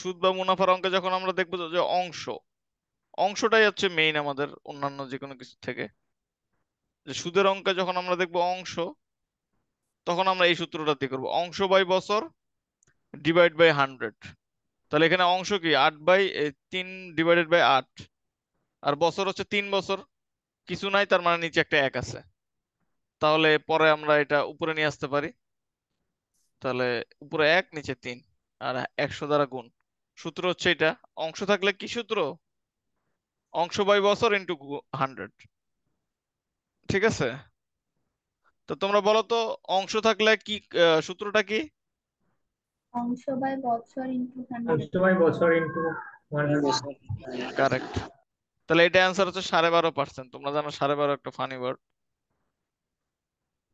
সুদ বা মুনাফার অঙ্কে যখন আমরা দেখবো যে অংশ অংশটাই হচ্ছে মেইন আমাদের অন্যান্য যে কোনো কিছু থেকে যে সুদের অঙ্কে যখন আমরা দেখব অংশ তখন আমরা এই সূত্রটা দিয়ে করবো অংশ বাই বছর ডিভাইড বাই হান্ড্রেড তাহলে এখানে অংশ কি আট বাই তিন ডিভাইডেড বাই আট আর বছর হচ্ছে তিন বছর কিছু নাই তার মানে নিচে একটা এক আছে তাহলে পরে আমরা এটা উপরে নিয়ে আসতে পারি তাহলে উপরে এক নিচে তিন আর একশো দ্বারা গুণ সূত্র হচ্ছে এটা অংশ থাকলে কি সূত্র অংশ বাই বছর ইন্টু হান্ড্রেড ঠিক আছে তো তোমরা বলো তো অংশ থাকলে কি সূত্রটা কি অংশ বাই বছর ইনটু অংশ বাই বছর ইনটু কারেক্ট তাহলে এটা হচ্ছে সাড়ে বারো পার্সেন্ট তোমরা জানো সাড়ে বারো একটা ফানি ওয়ার্ড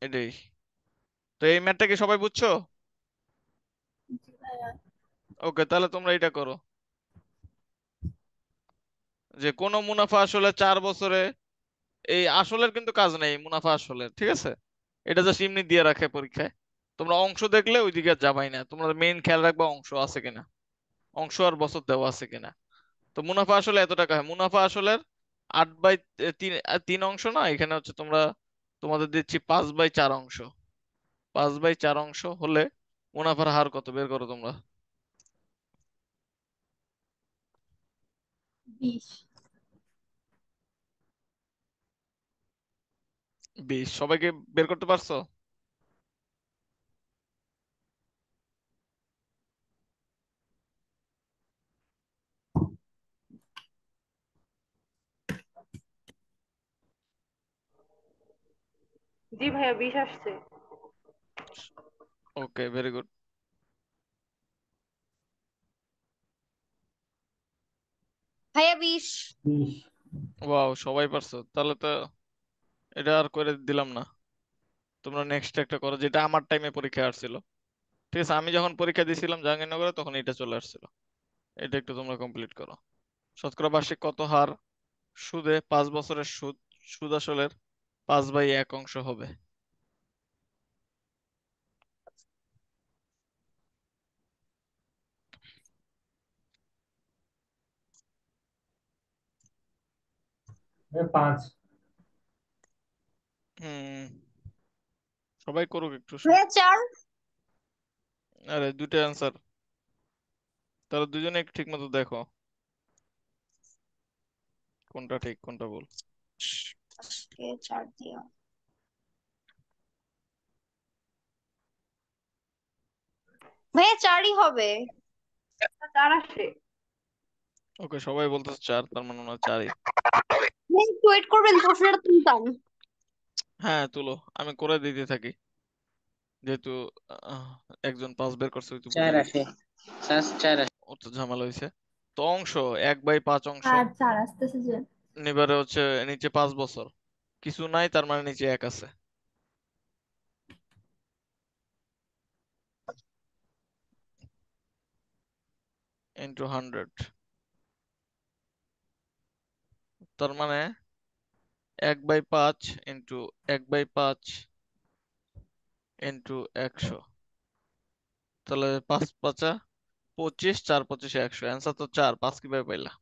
এটাই তো এই ম্যাথটা কি সবাই বুঝছো ওকে তাহলে তোমরা এটা করো যে কোন মুনাফা আসলে চার বছরে এই আসলের কিন্তু কাজ নেই মুনাফা আসলের ঠিক আছে এটা জাস্ট এমনি দিয়ে রাখে পরীক্ষায় তোমরা অংশ দেখলে ওইদিকে যাবাই না তোমরা মেইন খেয়াল রাখবা অংশ আছে কিনা অংশ আর বছর দেওয়া আছে কিনা তো মুনাফা আসলে এত টাকা হয় মুনাফা আসলের আট বাই তিন তিন অংশ না এখানে হচ্ছে তোমরা তোমাদের দিচ্ছি পাঁচ বাই চার অংশ পাঁচ বাই চার অংশ হলে মুনাফার হার কত বের করো তোমরা বিশ বেশ সবাইকে বের করতে পারছো জি ভাইয়া বিশ আসছে ওকে ভেরি গুড ভাইয়া বিশ ওয়াও সবাই পারছো তাহলে তো এটা আর করে দিলাম না তোমরা নেক্সট একটা করো যেটা আমার টাইমে পরীক্ষা আসছিল ঠিক আছে আমি যখন পরীক্ষা দিয়েছিলাম জাহাঙ্গীরনগরে তখন এটা চলে আসছিল এটা একটু তোমরা কমপ্লিট করো শতকরা বার্ষিক কত হার সুদে পাঁচ বছরের সুদ সুদ আসলের পাঁচ বাই এক অংশ হবে পাঁচ সবাই করুক একটু আরে দুইটা অ্যান্সার তাহলে দুজনে ঠিক মতো দেখো কোনটা ঠিক কোনটা বল ওকে সবাই বলতেছে চার তার মানে মনে চারই করবেন প্রশ্নটা তুলতাম হ্যাঁ তুলো আমি করে দিতে থাকি যেহেতু একজন পাঁচ বের করছে ওই তো চার বুঝে আসে গেছি চার চার আসে ও তো ঝামেলা হয়েছে তো অংশ এক বাই পাঁচ অংশ আর চার আসতেছে যে এবারে হচ্ছে নিচে পাঁচ বছর কিছু নাই তার মানে নিচে এক আছে ইন্টু হান্ড্রেড তার মানে এক বাই পাঁচ ইন্টু এক বাই পাঁচ ইন্টু একশো তাহলে পাঁচ পাঁচা পঁচিশ চার পঁচিশে একশো অ্যান্সার তো চার পাঁচ কিভাবে পাইলা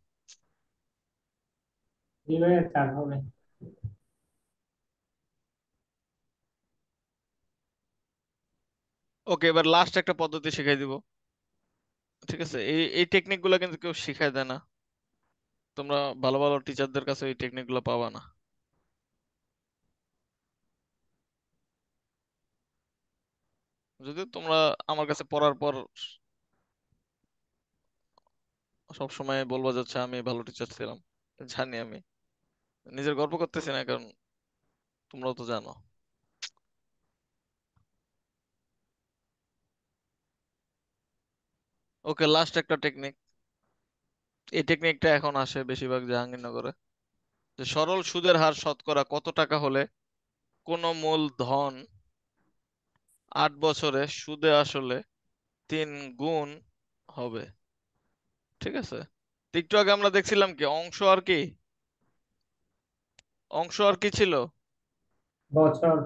ওকে এবার লাস্ট একটা পদ্ধতি শিখাই দিব ঠিক আছে এই এই টেকনিকগুলো কিন্তু কেউ শিখাই দেয় না তোমরা ভালো ভালো টিচারদের কাছে এই টেকনিকগুলো পাবা না যদি তোমরা আমার কাছে পড়ার পর সবসময় বলবো যে হচ্ছে আমি ভালো টিচার ছিলাম জানি আমি নিজের গর্ব করতেছি না কারণ তোমরাও তো জানো ওকে লাস্ট একটা টেকনিক এই টেকনিকটা এখন আসে বেশিরভাগ জাহাঙ্গীরনগরে যে সরল সুদের হার শতকরা কত টাকা হলে কোনো ধন আট বছরে সুদে আসলে তিন গুণ হবে ঠিক আছে একটু আগে আমরা দেখছিলাম কি অংশ আর কি অংশ আর কি ছিল বছর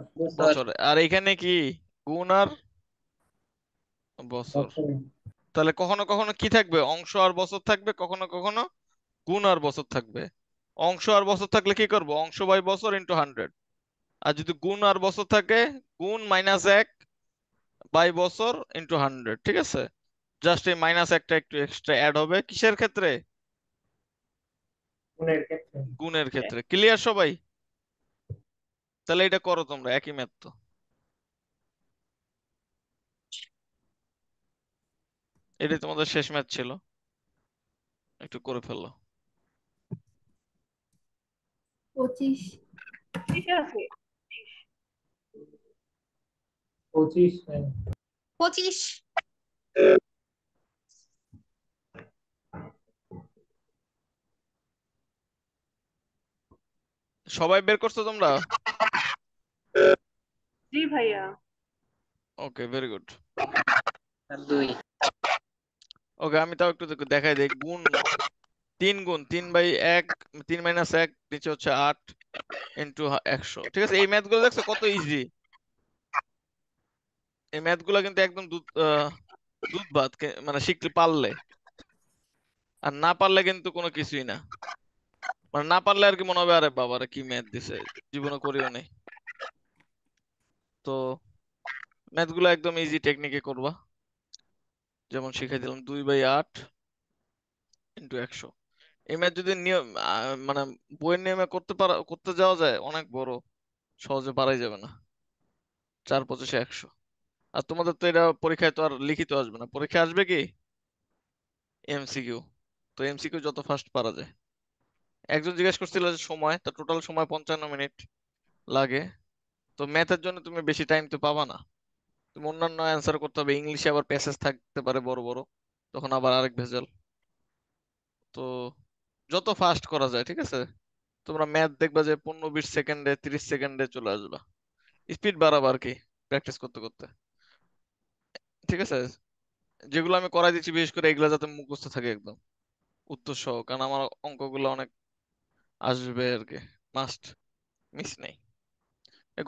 বছর আর এখানে কি গুণ আর বছর তাহলে কখনো কখনো কি থাকবে অংশ আর বছর থাকবে কখনো কখনো গুণ আর বছর থাকবে অংশ আর বছর থাকলে কি করব অংশ বাই বছর ইন্টু হান্ড্রেড আর যদি গুণ আর বছর থাকে গুণ মাইনাস এক বাই বছর ইন্টু হান্ড্রেড ঠিক আছে জাস্ট এই মাইনাস একটা একটু এক্সট্রা অ্যাড হবে কিসের ক্ষেত্রে গুণের ক্ষেত্রে ক্লিয়ার সবাই তাহলে এটা করো তোমরা একই ম্যাথ তো এটাই তোমাদের শেষ ম্যাচ ছিল একটু করে ফেললো পঁচিশ ঠিক আছে হ্যাঁ। পঁচিশ সবাই বের করছো তোমরা জি ভাইয়া ওকে ভেরি গুড ওকে আমি তাও একটু দেখাই দেখ গুণ তিন গুণ তিন বাই এক তিন মাইনাস এক নিচে হচ্ছে আট ইন্টু একশো ঠিক আছে এই গুলো দেখছো কত ইজি এই ম্যাথ গুলা কিন্তু একদম দুধ ভাত মানে শিখতে পারলে আর না পারলে কিন্তু কোনো কিছুই না মানে না পারলে আর কি মনে হবে আরে বাবারে কি ম্যাথ দিছে জীবনে করিও নেই তো ম্যাথ ম্যাথগুলো একদম ইজি টেকনিকে করবা যেমন শিখাই দিলাম দুই বাই আট ইন্টু একশো এই ম্যাথ যদি নিয়ম মানে বইয়ের নিয়মে করতে পারা করতে যাওয়া যায় অনেক বড় সহজে পারাই যাবে না চার পঁচিশে একশো আর তোমাদের তো এটা পরীক্ষায় তো আর লিখিত আসবে না পরীক্ষা আসবে কি এমসিকিউ তো এমসিকিউ যত ফাস্ট পারা যায় একজন জিজ্ঞেস করছিল যে সময় তো টোটাল সময় পঞ্চান্ন মিনিট লাগে তো ম্যাথের জন্য তুমি বেশি টাইম তো পাবা না তুমি অন্যান্য অ্যান্সার করতে হবে ইংলিশে আবার প্যাসেজ থাকতে পারে বড় বড় তখন আবার আরেক ভেজাল তো যত ফাস্ট করা যায় ঠিক আছে তোমরা ম্যাথ দেখবা যে পনেরো বিশ সেকেন্ডে তিরিশ সেকেন্ডে চলে আসবা স্পিড বাড়াবা আর কি প্র্যাকটিস করতে করতে ঠিক আছে যেগুলো আমি করাই দিচ্ছি বিশেষ করে এগুলো যাতে মুখস্থ থাকে একদম উত্তর সহ কারণ আমার অঙ্কগুলো অনেক আসবে আর কি মাস্ট মিস নেই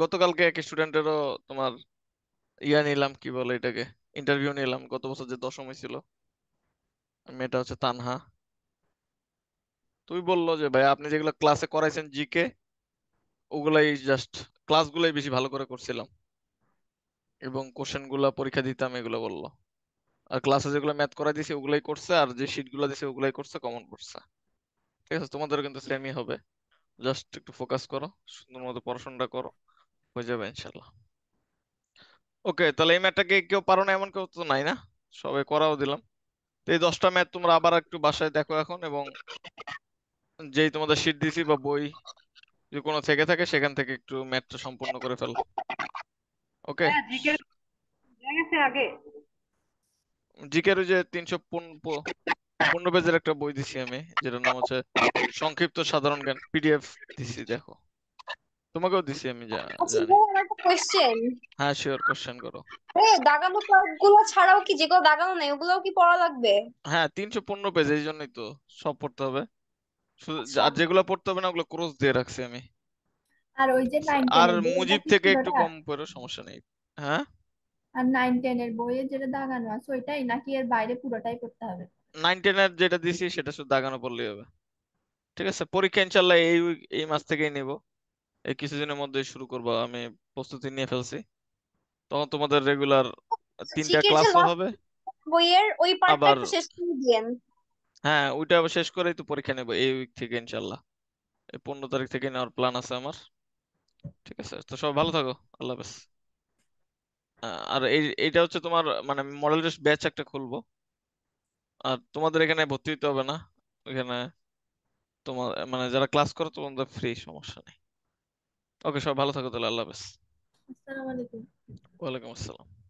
গতকালকে এক স্টুডেন্টেরও তোমার ইয়া নিলাম কি বলে এটাকে ইন্টারভিউ নিলাম গত বছর যে দশমী ছিল মেয়েটা হচ্ছে তানহা তুই বললো যে ভাই আপনি যেগুলো ক্লাসে করাইছেন জিকে ওগুলাই জাস্ট ক্লাসগুলাই বেশি ভালো করে করছিলাম এবং কোশ্চেন গুলা পরীক্ষা দিতাম এগুলো বললো আর ক্লাসে যেগুলো ম্যাথ করা দিয়েছে ওগুলাই করছে আর যে শিট গুলো দিয়েছে ওগুলাই করছে কমন করছে ঠিক আছে তোমাদের কিন্তু সেমই হবে জাস্ট একটু ফোকাস করো সুন্দর মতো পড়াশোনাটা করো হয়ে যাবে ইনশাল্লাহ ওকে তাহলে এই ম্যাথটাকে কেউ পারো না এমন কেউ তো নাই না সবাই করাও দিলাম তো এই দশটা ম্যাথ তোমরা আবার একটু বাসায় দেখো এখন এবং যেই তোমাদের শিট দিছি বা বই যে কোনো থেকে থাকে সেখান থেকে একটু ম্যাথটা সম্পূর্ণ করে ফেলো ওকে হ্যাঁ, আগে জিকের যে তিনশো পনেরো পেজের একটা বই দিছি আমি যেটার নাম হচ্ছে সংক্ষিপ্ত সাধারণ জ্ঞান পিডিএফ দিছি দেখো তোমাকেও দিছি আমি আচ্ছা, হ্যাঁ শিওর কোশ্চেন করো দাগানো গুলো ছাড়াও কি যেগুলো দাগানো নেই ওগুলোও কি পড়া লাগবে হ্যাঁ তিনশো পনেরো পেজ এই জন্যই তো সব পড়তে হবে শুধু আচ্ছা। আর যেগুলো পড়তে হবে না ওগুলো ক্রস দিয়ে রাখছি আমি আর ওই যে আর মুজিব থেকে একটু কম পড়ো সমস্যা নেই হ্যাঁ আর এর বইয়ে যেটা দাগানো আছে ওইটাই নাকি এর বাইরে পুরোটাই হবে এর যেটা দিছি সেটা শুধু দাগানো পড়লেই হবে ঠিক আছে পরীক্ষা এই এই মাস থেকেই নেব এই কিছুদিনের মধ্যে শুরু করব আমি প্রস্তুতি নিয়ে ফেলছি তখন তোমাদের রেগুলার তিনটা ক্লাস হবে বইয়ের ওই পার্টটা একটু শেষ করে দিয়েন হ্যাঁ ওইটা শেষ করেই তো পরীক্ষা নেব এই উইক থেকে ইনশাআল্লাহ পনেরো তারিখ থেকে নেওয়ার প্ল্যান আছে আমার ঠিক আছে তো সব ভালো থাকো আল্লাহ হাফেজ আর এই এইটা হচ্ছে তোমার মানে মডেল টেস্ট ব্যাচ একটা খুলবো আর তোমাদের এখানে ভর্তি হতে হবে না এখানে তোমার মানে যারা ক্লাস করো তোমাদের ফ্রি সমস্যা নেই ওকে সব ভালো থাকো তাহলে আল্লাহ হাফেজ আসসালামু আলাইকুম ওয়ালাইকুম আসসালাম